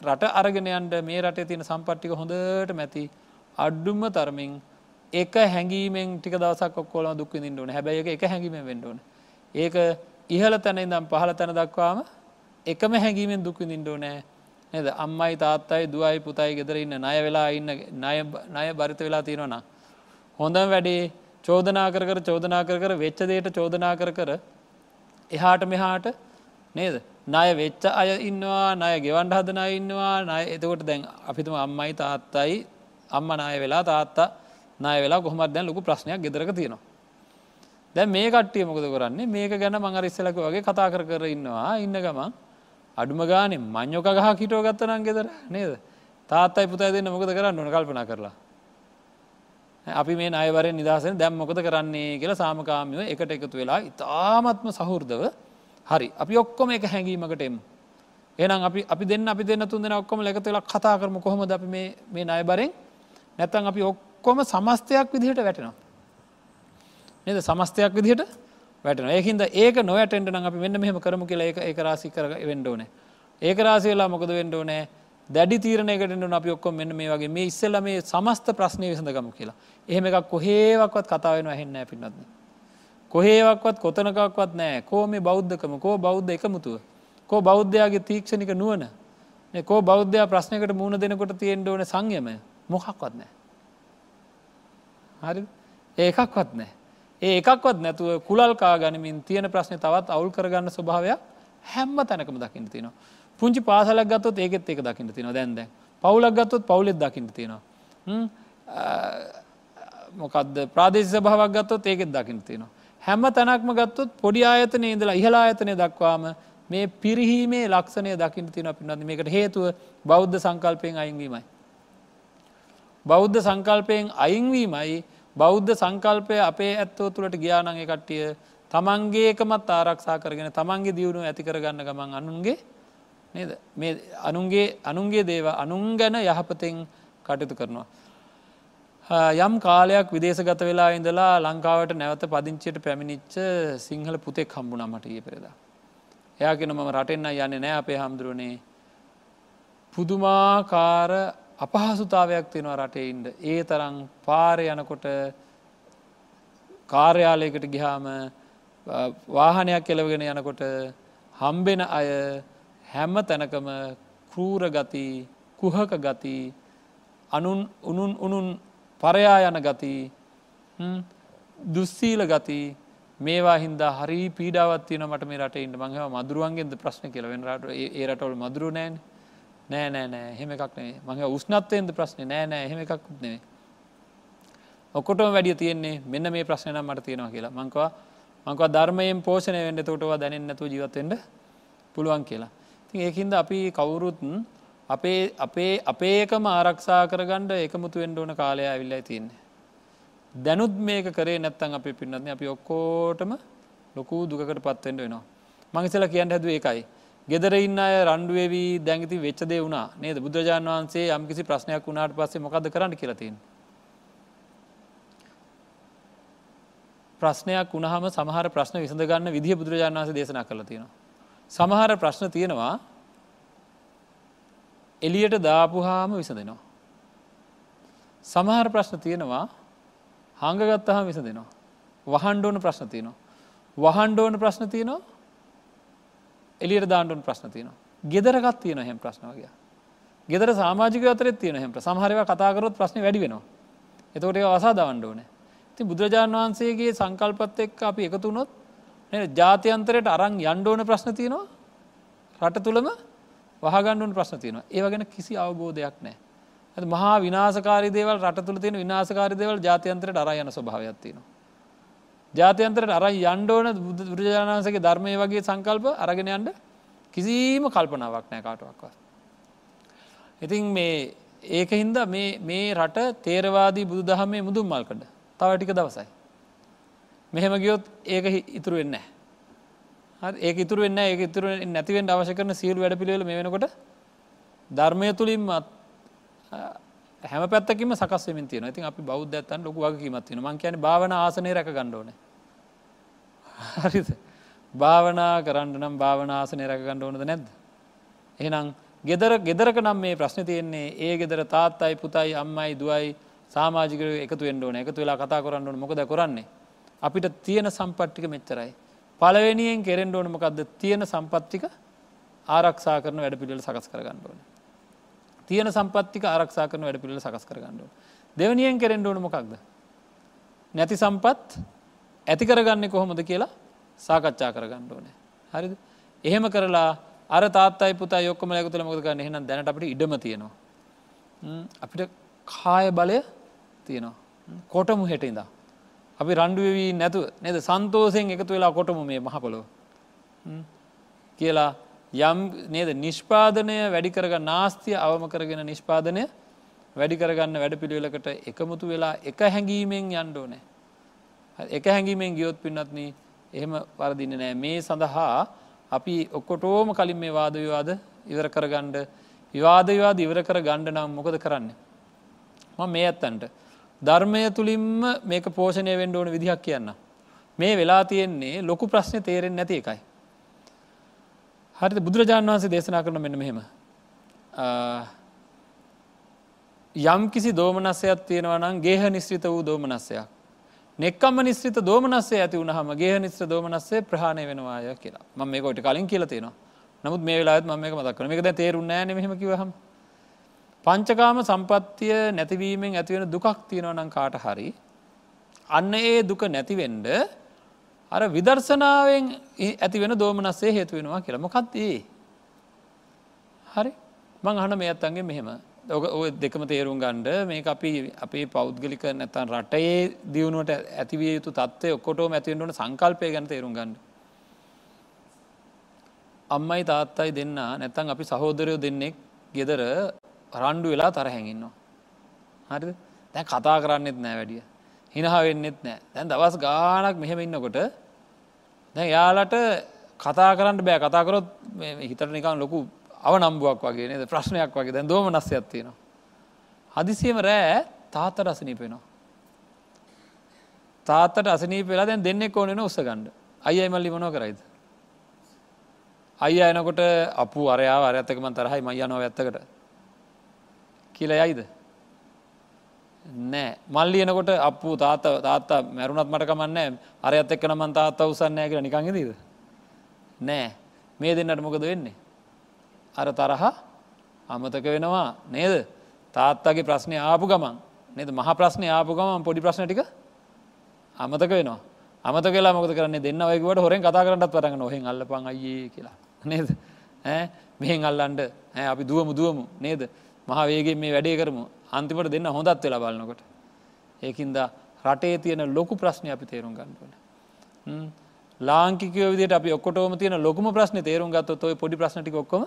රට අරගෙනයන්ට මේ රටේ තියෙන සම්පට්ටික හොඳට මැති අඩ්ඩුම්ම තරමින් එක හැඟීමෙන් ටික දවසක් ඔක්කොල දුක්විඳින්න ඕන හැබැයි එක හැඟීම වෙන්ඩුවන ඒක ඉහල තැන ඉදම් පහල තැන දක්වාම එකම හැඟීමෙන් දුක්විඳින්ඩ නෑ නද අම්මයි තාත්තයි දුවයි පුතයි ගෙදර ඉන්න නය වෙලා ඉන්න නය බරිත වෙලා තියෙනවනා. හොඳම් වැඩේ චෝදනා කර කර චෝදනා කර කර වෙච්චදයට චෝදනා කර කර එහාට මෙහාට නේද ණය වෙච්ච අය ඉන්නවා ණය ගෙවන්ඩ හදන ඉන්නවා නය එතකොට දැන් අපිතුම අම්මයි තාත්තයි අම්ම නාය වෙලා තාත්තා නාය වෙලා කොහොමත් දැන් ලොකු ප්‍රශ්නයක් ගෙදරක තියෙනවා. දැ මේ කට්ටිය මොකද කරන්නේ මේක ගැන මඟර ඉස්සලක වගේ කතා කර කර ඉන්නවා ඉන්න ගමන් අඩුම ගානේ මං්යෝක ගහ කිටෝ ගත්තනම් ගෙදර නේද තාත්තයි පුතයි දෙන්න මොකද කරන්න ඕන කල්පනා කරලා. අපි මේ අයවරය නිදහසන දැම් මොකද කරන්නේ කියලා සාමකාමිව එකට එකතු වෙලා ඉතාමත්ම සහෘදව හරි අපි ඔක්කොම එක හැඟීමකට එම්. එනම් අපි අපි දෙන්න අපි දෙන්න තුන්දෙන ඔක්කොම එකතුවෙලා කතා කරම කොහොම ද අපි මේ අයබරෙන් නැත්තන් අපි ඔක්කො ඔක්කොම සමස්තයක් විදිහට වැටෙනවා. නද සමස්තයක් විදිහට වැටන ඒහින්ද ඒක නොවැටෙන්ට නම් අපි මෙන්න මෙහම කරමු කියලා ඒ ඒ රාසි කර වෙන්ඩෝනෑ ඒක රාසිවෙලා මොකද වෙන්ඩෝනෑ දැඩි තීරණයකටෙන්ටු අපි ඔක්කොම මෙන්න මේ වගේ මේ ඉස්සල මේ සමස්ත ප්‍රශ්නය විසඳගමු කියලා එහෙම එකක් කොහේවක්වත් කතාවෙන හෙන්න පින්නත්න. කොහේවක්වත් කොතනකක්වත් නෑ කෝ මේ බෞද්ධකම කෝ බෞද්ධ එකමුතුව කෝ බෞද්ධයාගේ තීක්ෂණික නුවන කෝ බෞද්ධ ප්‍රශ්නකට මුණ දෙනකොට තියෙන්ඩ ඕන සංයම මොහක්වත් නෑ හරි ඒකක්වත් නෑ. ඒ එකක්වත් නැතුව කුලල්කා ගනිමින් තියෙන ප්‍රශ්න තවත් අවුල් කරගන්න ස්වභාවයක් හැම්ම තැනකම දකින්න තිනවා. පුංචි පාසලක් ගත්තොත් ඒකෙත් ඒක දකින්න තින දැන්ද. පවුලක් ගත්තොත් පවුලෙත් දකින්න තියෙනවා. මොකද ප්‍රාදේශ සභාවක් ගත්තොත් ඒකෙත් දකින්න තියෙනවා. හැම තැනක්ම ගත්තොත් පොඩි ආයතනය ඉඳලා ඉහලා ආයතනය දක්වාම මේ පිරිහීමේ ලක්ෂණය දකිින් තින පිනද මේකට හේතුව බෞද්ධ සංකල්පයෙන් අයින්වීමයි. බෞද්ධ සංකල්පයෙන් අයින්වීමයි බෞද්ධ සංකල්පය අපේ ඇත්තෝ තුළට ගියානං කට්ටිය තමන්ගේකමත් ආරක්ෂා කරගෙන තමන්ගේ දියුණු ඇති කරගන්න ගමන් අනුන්ගේ නේද මේ අනුන්ගේ අනුන්ගේ දේව අනුන් ගැන යහපතෙන් කටයුතු කරනවා. යම් කාලයක් විදේශගත වෙලා ඉඳලා ලංකාවට නැවත පදිංචියට පැමිණිච්ච සිංහල පුතෙක් හම්බුනා මටගේ පෙරදා. එයාගෙන මම රටෙන්න්න යන්න නෑ අපේ හාමුදුරුවනේ පුදුමාකාර අපහසුතාවයක් තියෙනවා රටේ ඉන්ඩ ඒ තරම් පාර යනකොට කාර්යාලයකට ගිහාම වාහනයක් කෙලවගෙන යනකොට හම්බෙන අය හැම්ම තැනකම කරූර ගති කුහක ගති අනුන් උනුන් උනුන් පරයා යන ගති දුස්සීල ගති මේවා හින්දා හරි පීඩාවත්තින මට මේ රට ඉන්න මංහව මදුරුවන්ගේද ප්‍රශ්න කියලවෙන රට ඒ රටවල් මදුරු නෑන් නෑ නෑ නෑ හෙම එකක් නේ මගේ උස්නත්වයෙන්ද ප්‍රශ්න නෑ නෑ හෙම එකක් නෙවේ ඔකොටම වැඩිය තියෙන්නේ මෙන්න මේ ප්‍රශ්නන මට තියෙනවා කියලා මංකවා මංකවා ධර්මයෙන් පෝෂණය වෙන්න තොටවා දැනන්නතු ජීවත්වෙන්ට පුළුවන් කියලා ති ඒහින්ද අපි කවුරුත්න් අපේ අපේ අපේකම ආරක්ෂා කරගණ්ඩ එකමුතු වෙන්ඩ ඕන කාලය ඇවිල්ලා තියන්නේ දැනුත් මේක කරේ නැත්තන් අපි පින්නත්න අපි ඔක්කෝටම ලොකු දුකට පත්වෙන්ට වෙනවා මංසල කියන්න හැදුව එකයි ගෙදර ඉන්න අය රණ්ඩුවවී දැගති වෙච්චදේ වුණා නේද බුදුරජාන් වහන්සේ යම් කිසි ප්‍රශ්නයක් වුණාට පස්සේ මොකද කරන්න කියලතින්. ප්‍රශ්නයක් වුණහම සමහර ප්‍රශ්න විසඳගන්න විදිහ බුදුරජාන් වහස දේශනා කළ තියෙනවා. සමහර ප්‍රශ්න තියෙනවා එලියට දාපුහාම විසඳෙනවා. සමහර ප්‍රශ්න තියෙනවා හංගගත්තහම විසඳෙනවා. වහන්ඩෝන ප්‍රශ්න තියනවා. වහන්ඩෝන ප්‍රශ්න තියනවා එලියට දාණ්ඩුන් ප්‍රශ්න තියෙනවා. ගෙදරගත් තියෙන හැම ප්‍රශ්නවගේ. ගෙදර සාමාජික අතර තියෙන හැම සමහරව කතාකරොත් ප්‍රශ්න වැඩි වෙනවා. එතකොට අසාදවන්න ඕන. ති බුදුරජාණන් වහන්සේගේ සංකල්පත් එක්ක අපි එකතුනොත් ජාතියන්තරයට අරං යන්්ඩෝන ප්‍රශ්න තියෙනවා රට තුළම වහගණ්ඩුන් ප්‍රශ්න තියෙනවා ඒව ගැන කිසි අවබෝධයක් නෑ. ඇ මහා විනාසකාරිදේවල් රට තුළ තියෙන විනාසකාරිදේවල් ජාතියන්තරයට අර යන ස්භාවයක්ත්තිනවා. ජාතියන්තරට අර යන්්ඩෝන බුදුරජාණන්සගේ ධර්මය වගේ සංකල්ප අරගෙනයන්ට කිසිීම කල්පනාවක් නෑ කාටුවක්ව. ඉතින් මේ ඒක හින්ද මේ රට තේරවාදී බුදු දහමේ මුදුම් මල්කඩ තව ටික දවසයි. මෙහෙම ගියොත් ඒක ඉතුරු වෙන්න. ඒ ඉතුර වෙන්න ඒ ඉතුර නැතිවෙන් අවශ කරන සීල් වැඩ පිළිවෙල මේ වෙනකොට ධර්මය තුළින්මත් හැම පැත්තකම සකස්ම තින ති අපි බෞද්ධත්තන් ලොකුවගේ මත්තින මං කියන භාවන ආසනය රැක ගණ්ඩෝන හරිද. භාවනා කරන්න නම් භාවනාසනය රැකගණඩ ඕනද නැද්ද. එහෙනම් ගෙදර ගෙදරක නම් මේ ප්‍රශ්න තියෙන්නේ ඒ ගෙදර තාත්තයි පුතයි අම්මයි දුවයි සාමාජික එකතු වෙන්ඩෝන එකතු වෙලා කතා කරන්න මොකද කරන්නේ. අපිට තියෙන සම්පට්ටික මෙච්චරයි. පලවෙනියෙන් කෙරෙන්ඩ ඕනමකක්ද තියෙන සම්පත්තික ආරක්ෂා කරන වැඩ පිළිල සකස් කරගන්න ඕන. තියෙන සම්පත්තික ආරක්ෂා කරන වැඩ පිළිල සකස් කරගන්නඩුව. දෙවනියෙන් කෙරෙන්ඩ ඕනමකක්ද. නැති සම්පත් ඇති කරගන්නේ කොහොමද කියලා සාකච්ඡා කරගන්න ඕනෑ. හරිද එහෙම කරලා අර තාත්තයි පුතා යොක්කම ඇකුතුල මොදකන්න එහෙනම් දැනට අපට ඉඩම තියෙනවා. අපිට කාය බලය තියෙනවා. කොටමු හෙට ඉඳ. අපි රණ්ඩුවවී නැතු නද සන්තෝසයෙන් එකතු වෙලා කොටම මේ මහපොලො කියලා යම් නේද නිෂ්පාදනය වැඩි කරගන්න නාස්තිය අවම කරගෙන නිෂ්පාදනය වැඩි කරගන්න වැඩ පිළිවෙලකට එකමුතු වෙලා එක හැඟීමෙන් යන්ඩෝනෑ. එක හැඟීමෙන් ගියොත් පින්නත්න්නේ එහෙම වරදින්න නෑ මේ සඳහා අපි ඔක්කොටෝම කලින් මේ වාද විවාද ඉවර කර ගණ්ඩ විවාද විවාද ඉවර කර ගණ්ඩ නම් මොකද කරන්න. ම මේ ඇත්තන්ට ධර්මය තුළින්ම මේක පෝෂණය වෙන්ඩ ඕන විදිහක් කියන්න. මේ වෙලා තියෙන්නේ ලොකු ප්‍රශ්නය තේරෙන් නැති එකයි. හරි බුදුරජාණන් වහන්සේ දේශනා කරන මෙන්න මෙහෙම යම් කිසි දෝමනස්සයක් තියෙනවනම් ගේහ නිස්්‍රිත වූ දෝමනස්සයක් නෙක්කම්ම නිස්ත්‍රිත දෝමනස්සේ ඇති වුණහම ගේ නිස්ත්‍ර දෝමනස්සේ ප්‍රහණය වෙනවාය කියලා ම මේ කොට කලින් කියල තියෙනවා නමුත් මේ වෙලාත් ම මේක මතක්කන මේක තේරුණ නෑ හෙමකිවහම පංචකාම සම්පත්තිය නැතිවීමෙන් ඇතිවෙන දුකක් තියෙනවා නම් කාට හරි අන්න ඒ දුක නැතිවෙන්ඩ අර විදර්ශනාවෙන් ඇතිවෙන දෝමනස්සේ හේතුවෙනවා කියලා මොකක්දේ හරි මං අහන මේ අත්තන්ගේ මෙහෙම ඔක ඔය දෙකම තේරුම් ගණ්ඩ මේ අපි අපේ පෞද්ගලික නැතන් රටයේ දියුණුවට ඇතිවිය යුතු තත්වය ඔක්කොටෝ ඇතිවෙන්ටන සංකල්පය ගැන තේරුම් ගන්න. අම්මයි තාත්තයි දෙන්න නැත්තන් අපි සහෝදරයෝ දෙන්නෙක් ගෙදර රණ්ඩු වෙලා තරහැඟන්නවා. හරිද තැන් කතා කරන්නෙත් නෑ වැඩිය. හිනහා වෙන්නෙත් නෑ දැන් දවස් ගානක් මෙහෙම ඉන්නකොට දැ යාලට කතා කරන්න බෑ කතාකරොත් හිතර නිකන් ලොකු අවනම්බුවක් වගේ නද ප්‍රශ්නයක් වගේ දැන් දෝම නස්සයක් තියෙනවා. හදිසියම රෑ තාතට අසනීපෙනවා. තාත්තට අසනී පෙලා දැන් දෙන්නෙක් ඕනෙන උසගණ්ඩ අයයි මල්ලි මොනෝ කරයිද. අයි අයනකොට අපපු අරයා අරඇත්තකම තරහයි මයි යනෝ ඇත්තකට කියල යයිද. නෑ මල්ලි එනකොට අපපු තාත තාත්තා මැරුණත් මටකමන්න අරඇත්තක්කන මන් තාත්තා උසන්නෑ කියෙන නිකංගෙදීද. නෑ මේ දෙන්නට මොකද වෙන්නේ. අර තරහා අමතක වෙනවා නේද තාත්තගේ ප්‍රශ්නය ආපු ගමන් නද මහ ප්‍රශ්නය ආපු ගමන් පොඩි ප්‍රශ්නටික අමතක වෙනවා අමතක මක කරන්න දෙන්න වයකට හොරෙන් කතා කරන්නත් පරන්න නොහෙන් අල්ලපන් අයේ කියලා නේද මෙහෙන් අල්ලන්ඩ අපි දුවමු දුවමු නේද මහාවේගේ මේ වැඩේ කරමු අන්තිමට දෙන්න හොඳත් වෙලා බලන්නකොට ඒකින්ද රටේ තියෙන ලොකු ප්‍රශ්නය අපි තේරුම් ගන්නවන ලාංකිකව විදිට අපි ඔක්කොටෝම තියෙන ලොකුම ප්‍රශ්න තේරුම් ගත්තොත් ඔය පොඩි ප්‍රශ්නටි ඔක්කොම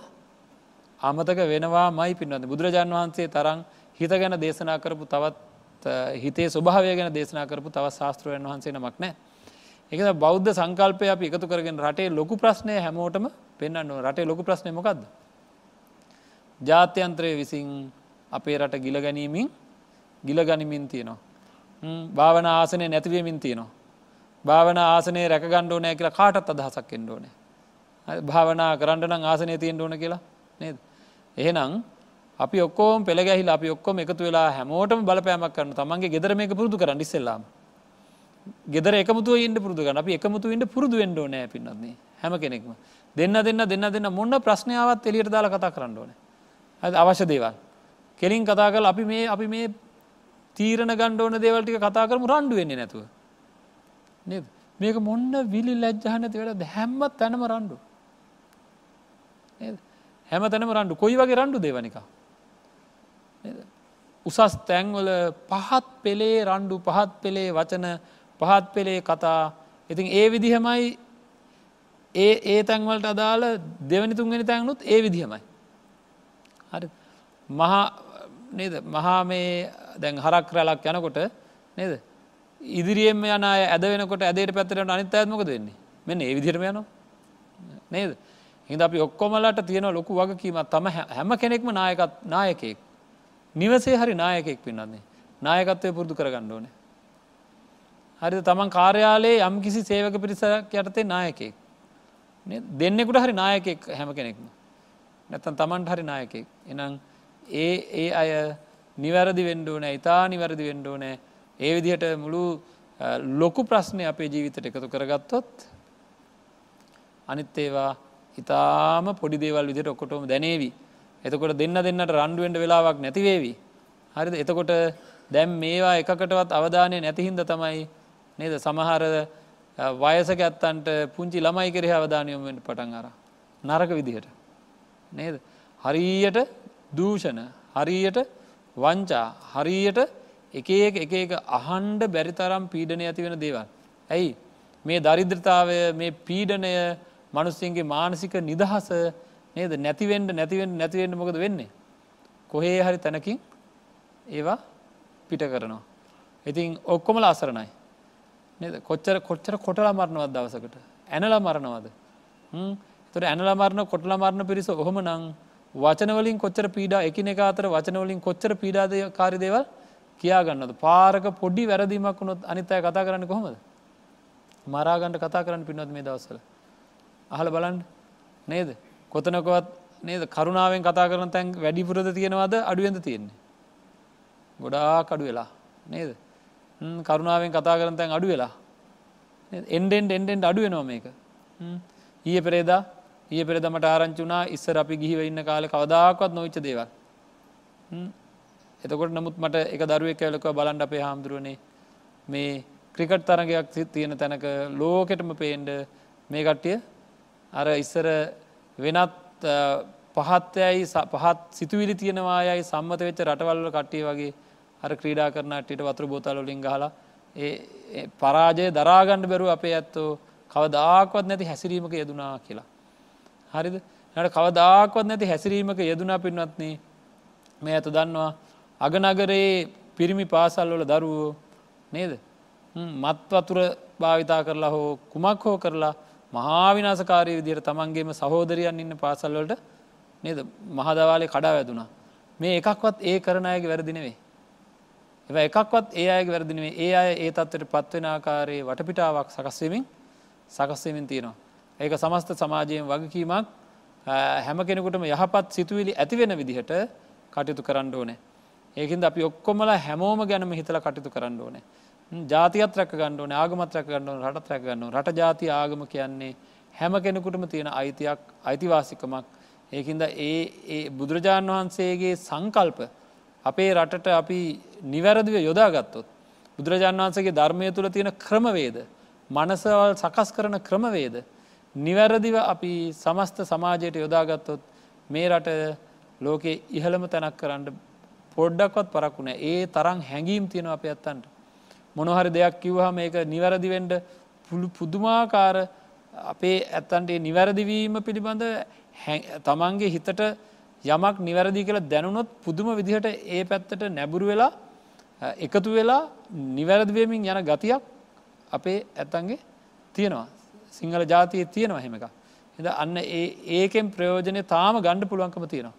අමතක වෙනවා මයි පින්වන්න බුදුරජාන් වහන්සේ තරං හිත ගැන දේශනා කරපු තවත් හිතේ ස්වභාවය ගැන දේශනා කරපු තවත් ශාස්ත්‍රයන් වහන්සේ නමක් නෑ. එක බෞද්ධ සංකල්පය අපි එකතු කරගෙන රටේ ලොකු ප්‍රශ්නය හැමෝටම පෙන්න්න රටේ ලොකු ප්‍රශ්නය මොකක්ද. ජාත්‍යන්ත්‍රය විසින් අපේ රට ගිල ගැනීමින් ගිල ගනිමින් තියනවා. භාවන ආසනය නැතිවීමින් තියනවා. භාවන ආසනය රැක ගණ්ඩෝනෑ කියලා කාටත් අදහසක් එෙන්ඩෝනේ. භාවනා කරන්න නම් ආසනය තියෙන් ඕන කියලා නේද. එහෙනම් අපි ඔක්කෝම පෙළගැහිලා අපි ඔක්කොම එකතු වෙලා හැමෝටම බලපෑමක් කරන තමන්ගේ ගෙදර මේක පුරුදු කරන්න ඉස්සෙල්ලාම. ගෙදර එකමුතුව ඉන්න පුරුදු ගන්න අපි එකමුතු ඉන්න පුරුදු වෙන්ඩ නෑ පින්නත්න්නේ හැම කෙනෙක්ම දෙන්න දෙන්න දෙන්න දෙන්න මොන්න ප්‍රශ්නාවත් එලියට දාල කතා කරන්න ඕන. ඇ අවශ්‍ය දේවල්. කෙලින් කතා කල් අපි මේ අපි මේ තීරණ ගණ්ඩෝන දේවල්ටික කතා කරම රණ්ඩු වෙන්නේ නැතුව. නද මේක මොන්න විලි ලැජ්ජහනැති වෙලා හැම්මත් තැනම රණ්ඩු. නේද? හැම තැනම රණ්ඩු කොයි වගේ රණ්ඩු දෙවනික උසස් තැන්වල පහත් පෙළේ රණ්ඩු පහත් පෙළේ වචන පහත් පෙළේ කතා ඉතින් ඒ විදිහමයි ඒ ඒ තැන්වලට අදාළ දෙවැනි තුන්ගෙන තැන්නුත් ඒ විදිහමයි. හරි නේද මහා මේ දැන් හරක් රැලක් යනකොට නේද ඉදිරිියම යන ඇදවෙනකොට ඇදට පැත්තරට අනිත් ඇත්මක දෙන්නේ මෙන්න ඒ විදිරම යනවා නේද හිද අපි ඔක්කොමලට තියෙන ලොකු වගකීමත් තම හැම කෙනෙක්ම නායකත් නායකෙක් නිවසේ හරි නායකෙක් පින්නන්නේ නායකත්වය පුරදු කරගන්න ඕන හරි තමන් කාර්යාලයේ යම් කිසි සේවක පිරිසක් යටතේ නායකෙක් දෙන්නෙකුට හරි නායකෙක් හැම කෙනෙක්ම නැත්තන් තමන්ට හරි නායකෙක් එනම් ඒ ඒ අය නිවැරදි වෙන්ඩුවන ඉතා නිවැරදි වෙන්ඩුවනෑ ඒ විදිහට මුළු ලොකු ප්‍රශ්නය අපේ ජීවිතට එකතු කරගත්තොත් අනිත් ඒවා ඉතාම පොඩි දේවල් විදිට ඔක්කොටම දැනේවි. එතකොට දෙන්න දෙන්නට රන්ඩුවෙන්ඩ වෙලාවක් නැතිවේවි. හරිද එතකොට දැම් මේවා එකකටවත් අවධානය නැතිහින්ද තමයි නේද සමහර වයසක ඇත්තන්ට පුංචි ළමයි කෙරෙහි අවධානයොමෙන්ට පටන් අර. නරක විදිහට. නේද. හරියට දූෂණ හරියට වංචා හරියට එක එක එක අහන්ඩ බැරිතරම් පීඩනය ඇති වෙන දේවල්. ඇයි මේ දරිද්‍රතාවය මේ පීඩනය මනුස්සයන්ගේ මානසික නිදහස නේද නැතිවෙන්ට නැතිවෙන් නැතිවෙන්න මොකද වෙන්නේ. කොහේ හරි තැනකින් ඒවා පිට කරනවා. ඉතින් ඔක්කොම ලාසරණයි. නද කොච්චර කොච්චර කොටලා මරණවත් දවසකට. ඇනලා මරණවාද. තුර ඇනලා මරණ කොටලා මරණ පිරිස ඔහොම නං වචනවලින් කොච්චර පීඩා එකනෙක අතර වචනවලින් කොච්චර පීඩාද කාරිදේවල් කියාගන්නද. පාරක පොඩි වැරදිීමක් වුණොත් අනිත්තය කතා කරන්න කොහොමද. මරාගණ්ඩ කතා කරන්න පිනොත් මේ දවසල. අහල බලන්ඩ නේද කොතනකොත් නේද කරුණාවෙන් කතා කරන තැන් වැඩිපුරද තියෙනවද අඩුවෙන්ද තියෙන්නේ. ගොඩා කඩු වෙලා නේද කරුණාවෙන් කතා කරන තැන් අඩු වෙලා එන්ඩෙන්ට එන්ඩෙන්ට අඩුව නො මේක ඊය පෙරේදා ඒ පෙරදමට ආරංචි වුණා ඉස්සර අපි ගිහිව ඉන්න කාල කවදාකවත් නොවිච්ච දේව එතකොට නමුත් මට එක දරුවෙක් ඇලකව බලන්ඩ අපේ හාමුදුරුවනේ මේ ක්‍රිකට් තරගයක් තියෙන තැනක ලෝකෙටම පේන්ඩ මේ කට්ටිය අර ඉස්සර වෙනත් පහත්තයයි පහත් සිතුවිලි තියෙනවා යයි සම්මත වෙච්ච රටවල්ල කට්ටිය වගේ අර ක්‍රීඩා කරනටට වතුර බෝතලොලින් හලා ඒ පරාජය දරාගණ්ඩ බැරු අපේ ඇත්තෝ කවදාකවත් නැති හැසිරීමක යෙදනා කියලා. හරිද නට කවදාකවත් නැති හැසිරීමක යෙදනා පින්වත්න්නේ මේ ඇත දන්නවා අගනගරයේ පිරිමි පාසල්වල දරුවෝ නේද මත්වතුර භාවිතා කරලා හෝ කුමක් හෝ කරලා මහාවිනාසකාරී විදියට තමන්ගේම සහෝදරයන් ඉන්න පාසල්වලට නේද මහදවාලේ කඩා වැදුනා. මේ එකක්වත් ඒ කරන අයගේ වැරදිනෙවේ. එ එකක්වත් ඒ අයගේ වැරදිනේ ඒ අය ඒ තත්වට පත්වෙන ආකාරයේ වටපිටාවක් සකස්වමින් සකස්වමින් තියෙනවා. ඒක සමස්ත සමාජයෙන් වගකීමක් හැම කෙනෙකුටම යහපත් සිතුවිලි ඇතිවෙන විදිහට කටයුතු කරන්න ඕනෑ. ඒකින්ද අපි ඔක්කොමල හැමෝම ගැනම හිතල කටයුතු කරන්න ඕනෑ. ජාතියත් රැක ගණ්ඩුවන ආගමත් රැක ගණ්ඩුවන රටත් රැක ගන්නු රට ජාති ආගම කියන්නේ හැම කෙනෙකුටම තියෙන අයිතියක් අයිතිවාසිකමක් ඒකින්ද ඒ ඒ බුදුරජාණන් වහන්සේගේ සංකල්ප අපේ රටට අපි නිවැරදිව යොදාගත්තොත් බුදුරජාණන් වහන්සේගේ ධර්මය තුළ තියෙන ක්‍රමවේද මනසවල් සකස් කරන ක්‍රමවේද නිවැරදිව අපි සමස්ත සමාජයට යොදාගත්තොත් මේ රට ලෝකයේ ඉහළම තැනක් කරන්න පොඩ්ඩක්වත් පරක්ුණ ඒ තරම් හැඟීම් තියෙන අප ඇත්තන්ට මොනොහරි දෙයක් කිව්හම ඒක නිවැරදිවෙන්ඩ පුළු පුදුමාකාර අපේ ඇත්තන්ටේ නිවැරදිවීම පිළිබඳ තමන්ගේ හිතට යමක් නිවැරදි කියලා දැනුනොත් පුදුම විදිහට ඒ පැත්තට නැබුරු වෙලා එකතු වෙලා නිවැරදිවමින් යන ගතියක් අපේ ඇත්තන්ගේ තියෙනවා සිංහල ජාතිය තියෙනවා හෙම එක එද අන්න ඒ ඒකෙන් ප්‍රයෝජනය තාම ගණ්ඩ පුළුවන්කම තියෙනවා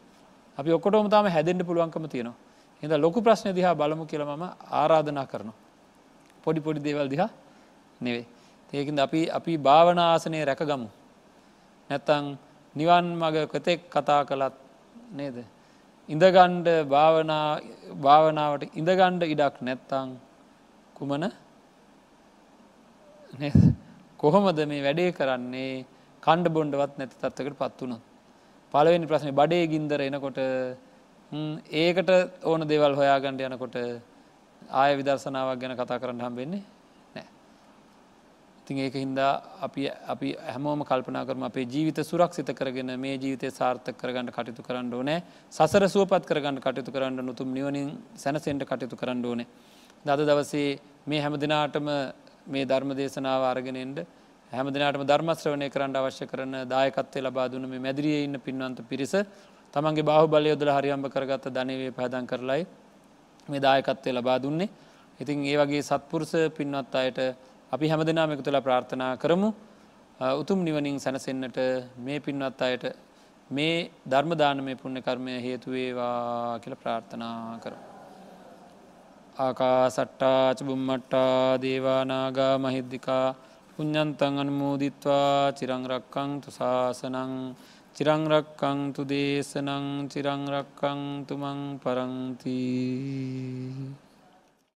අපි ඔක්කොටෝම තාම හැදෙන්ට පුළුවන්කම තියෙනවා හිද ලොකු ප්‍රශ්න දිහා බලමු කියලම ආරාධනා කරනවා පොඩි පොඩි දේවල් දිහා නෙවේ. ඒකින්ද අපි අපි භාවනාසනය රැකගමු. නැත්තං නිවන් මග කොතෙක් කතා කළත් නේද. ඉඳගණ්ඩ භාවනාවට ඉඳගණ්ඩ ඉඩක් නැත්තං කුමන කොහොමද මේ වැඩේ කරන්නේ කණ්ඩ බොන්්ඩවත් නැති තත්වකට පත් වුණොත්. පලවෙනි ප්‍රශ්න බඩේ ගින්දර එනකොට ඒකට ඕන දෙවල් හොයාගණ්ඩ යනකොට ආය විදර්ශනාවක් ගැන කතා කරන්න හම්බෙන්නේ නෑ. ඉතින් ඒක හින්දා අපි අපි හැමෝම කල්පනා කරම අපේ ජීවිත සුරක්ෂිත කරගෙන මේ ජීවිතය සාර්ථක කරගන්න කටයුතු කරන්න ඕනෑ සසර සුවපත් කරගන්න කටයුතු කරන්න නොතුම් නිවනින් සැනසෙන්ට කටයුතු කරන්න ඕනේ. දද දවසේ මේ හැමදිනාටම මේ ධර්ම දේශනාව අරගෙනෙන්ට හැමදිනාටම ධර්මශ්‍රවණය කරන්න අවශ්‍ය කරන දායකත්වය ලබා දුන මේ මැදිරිය ඉන්න පින්වන්ත පිරිස තමන්ගේ බාහු බලයොදල හරියම්භ කරගත්ත ධනවේ පහදන් කරලයි මේ දායකත්වය ලබා දුන්නේ. ඉතින් ඒ වගේ සත්පුරුස පින්වත් අයට අපි හැමදෙනාම එකතුල ප්‍රාර්ථනා කරමු. උතුම් නිවනින් සැනසෙන්නට මේ පින්වත් අයට මේ ධර්මදානමය පුුණ්‍ය කර්මය හේතුවේවා කියල ප්‍රාර්ථනා කරමු. ආකා සට්ටා චබුම්මට්ටා දේවානාගා මහිද්දිකා පුഞ්ඥන්තන් අන්මෝදිත්වා චිරංරක්කං තුසාසනං චිරංරක්කංතු දේශනං චිරංරක්කං තුමං පරංතිී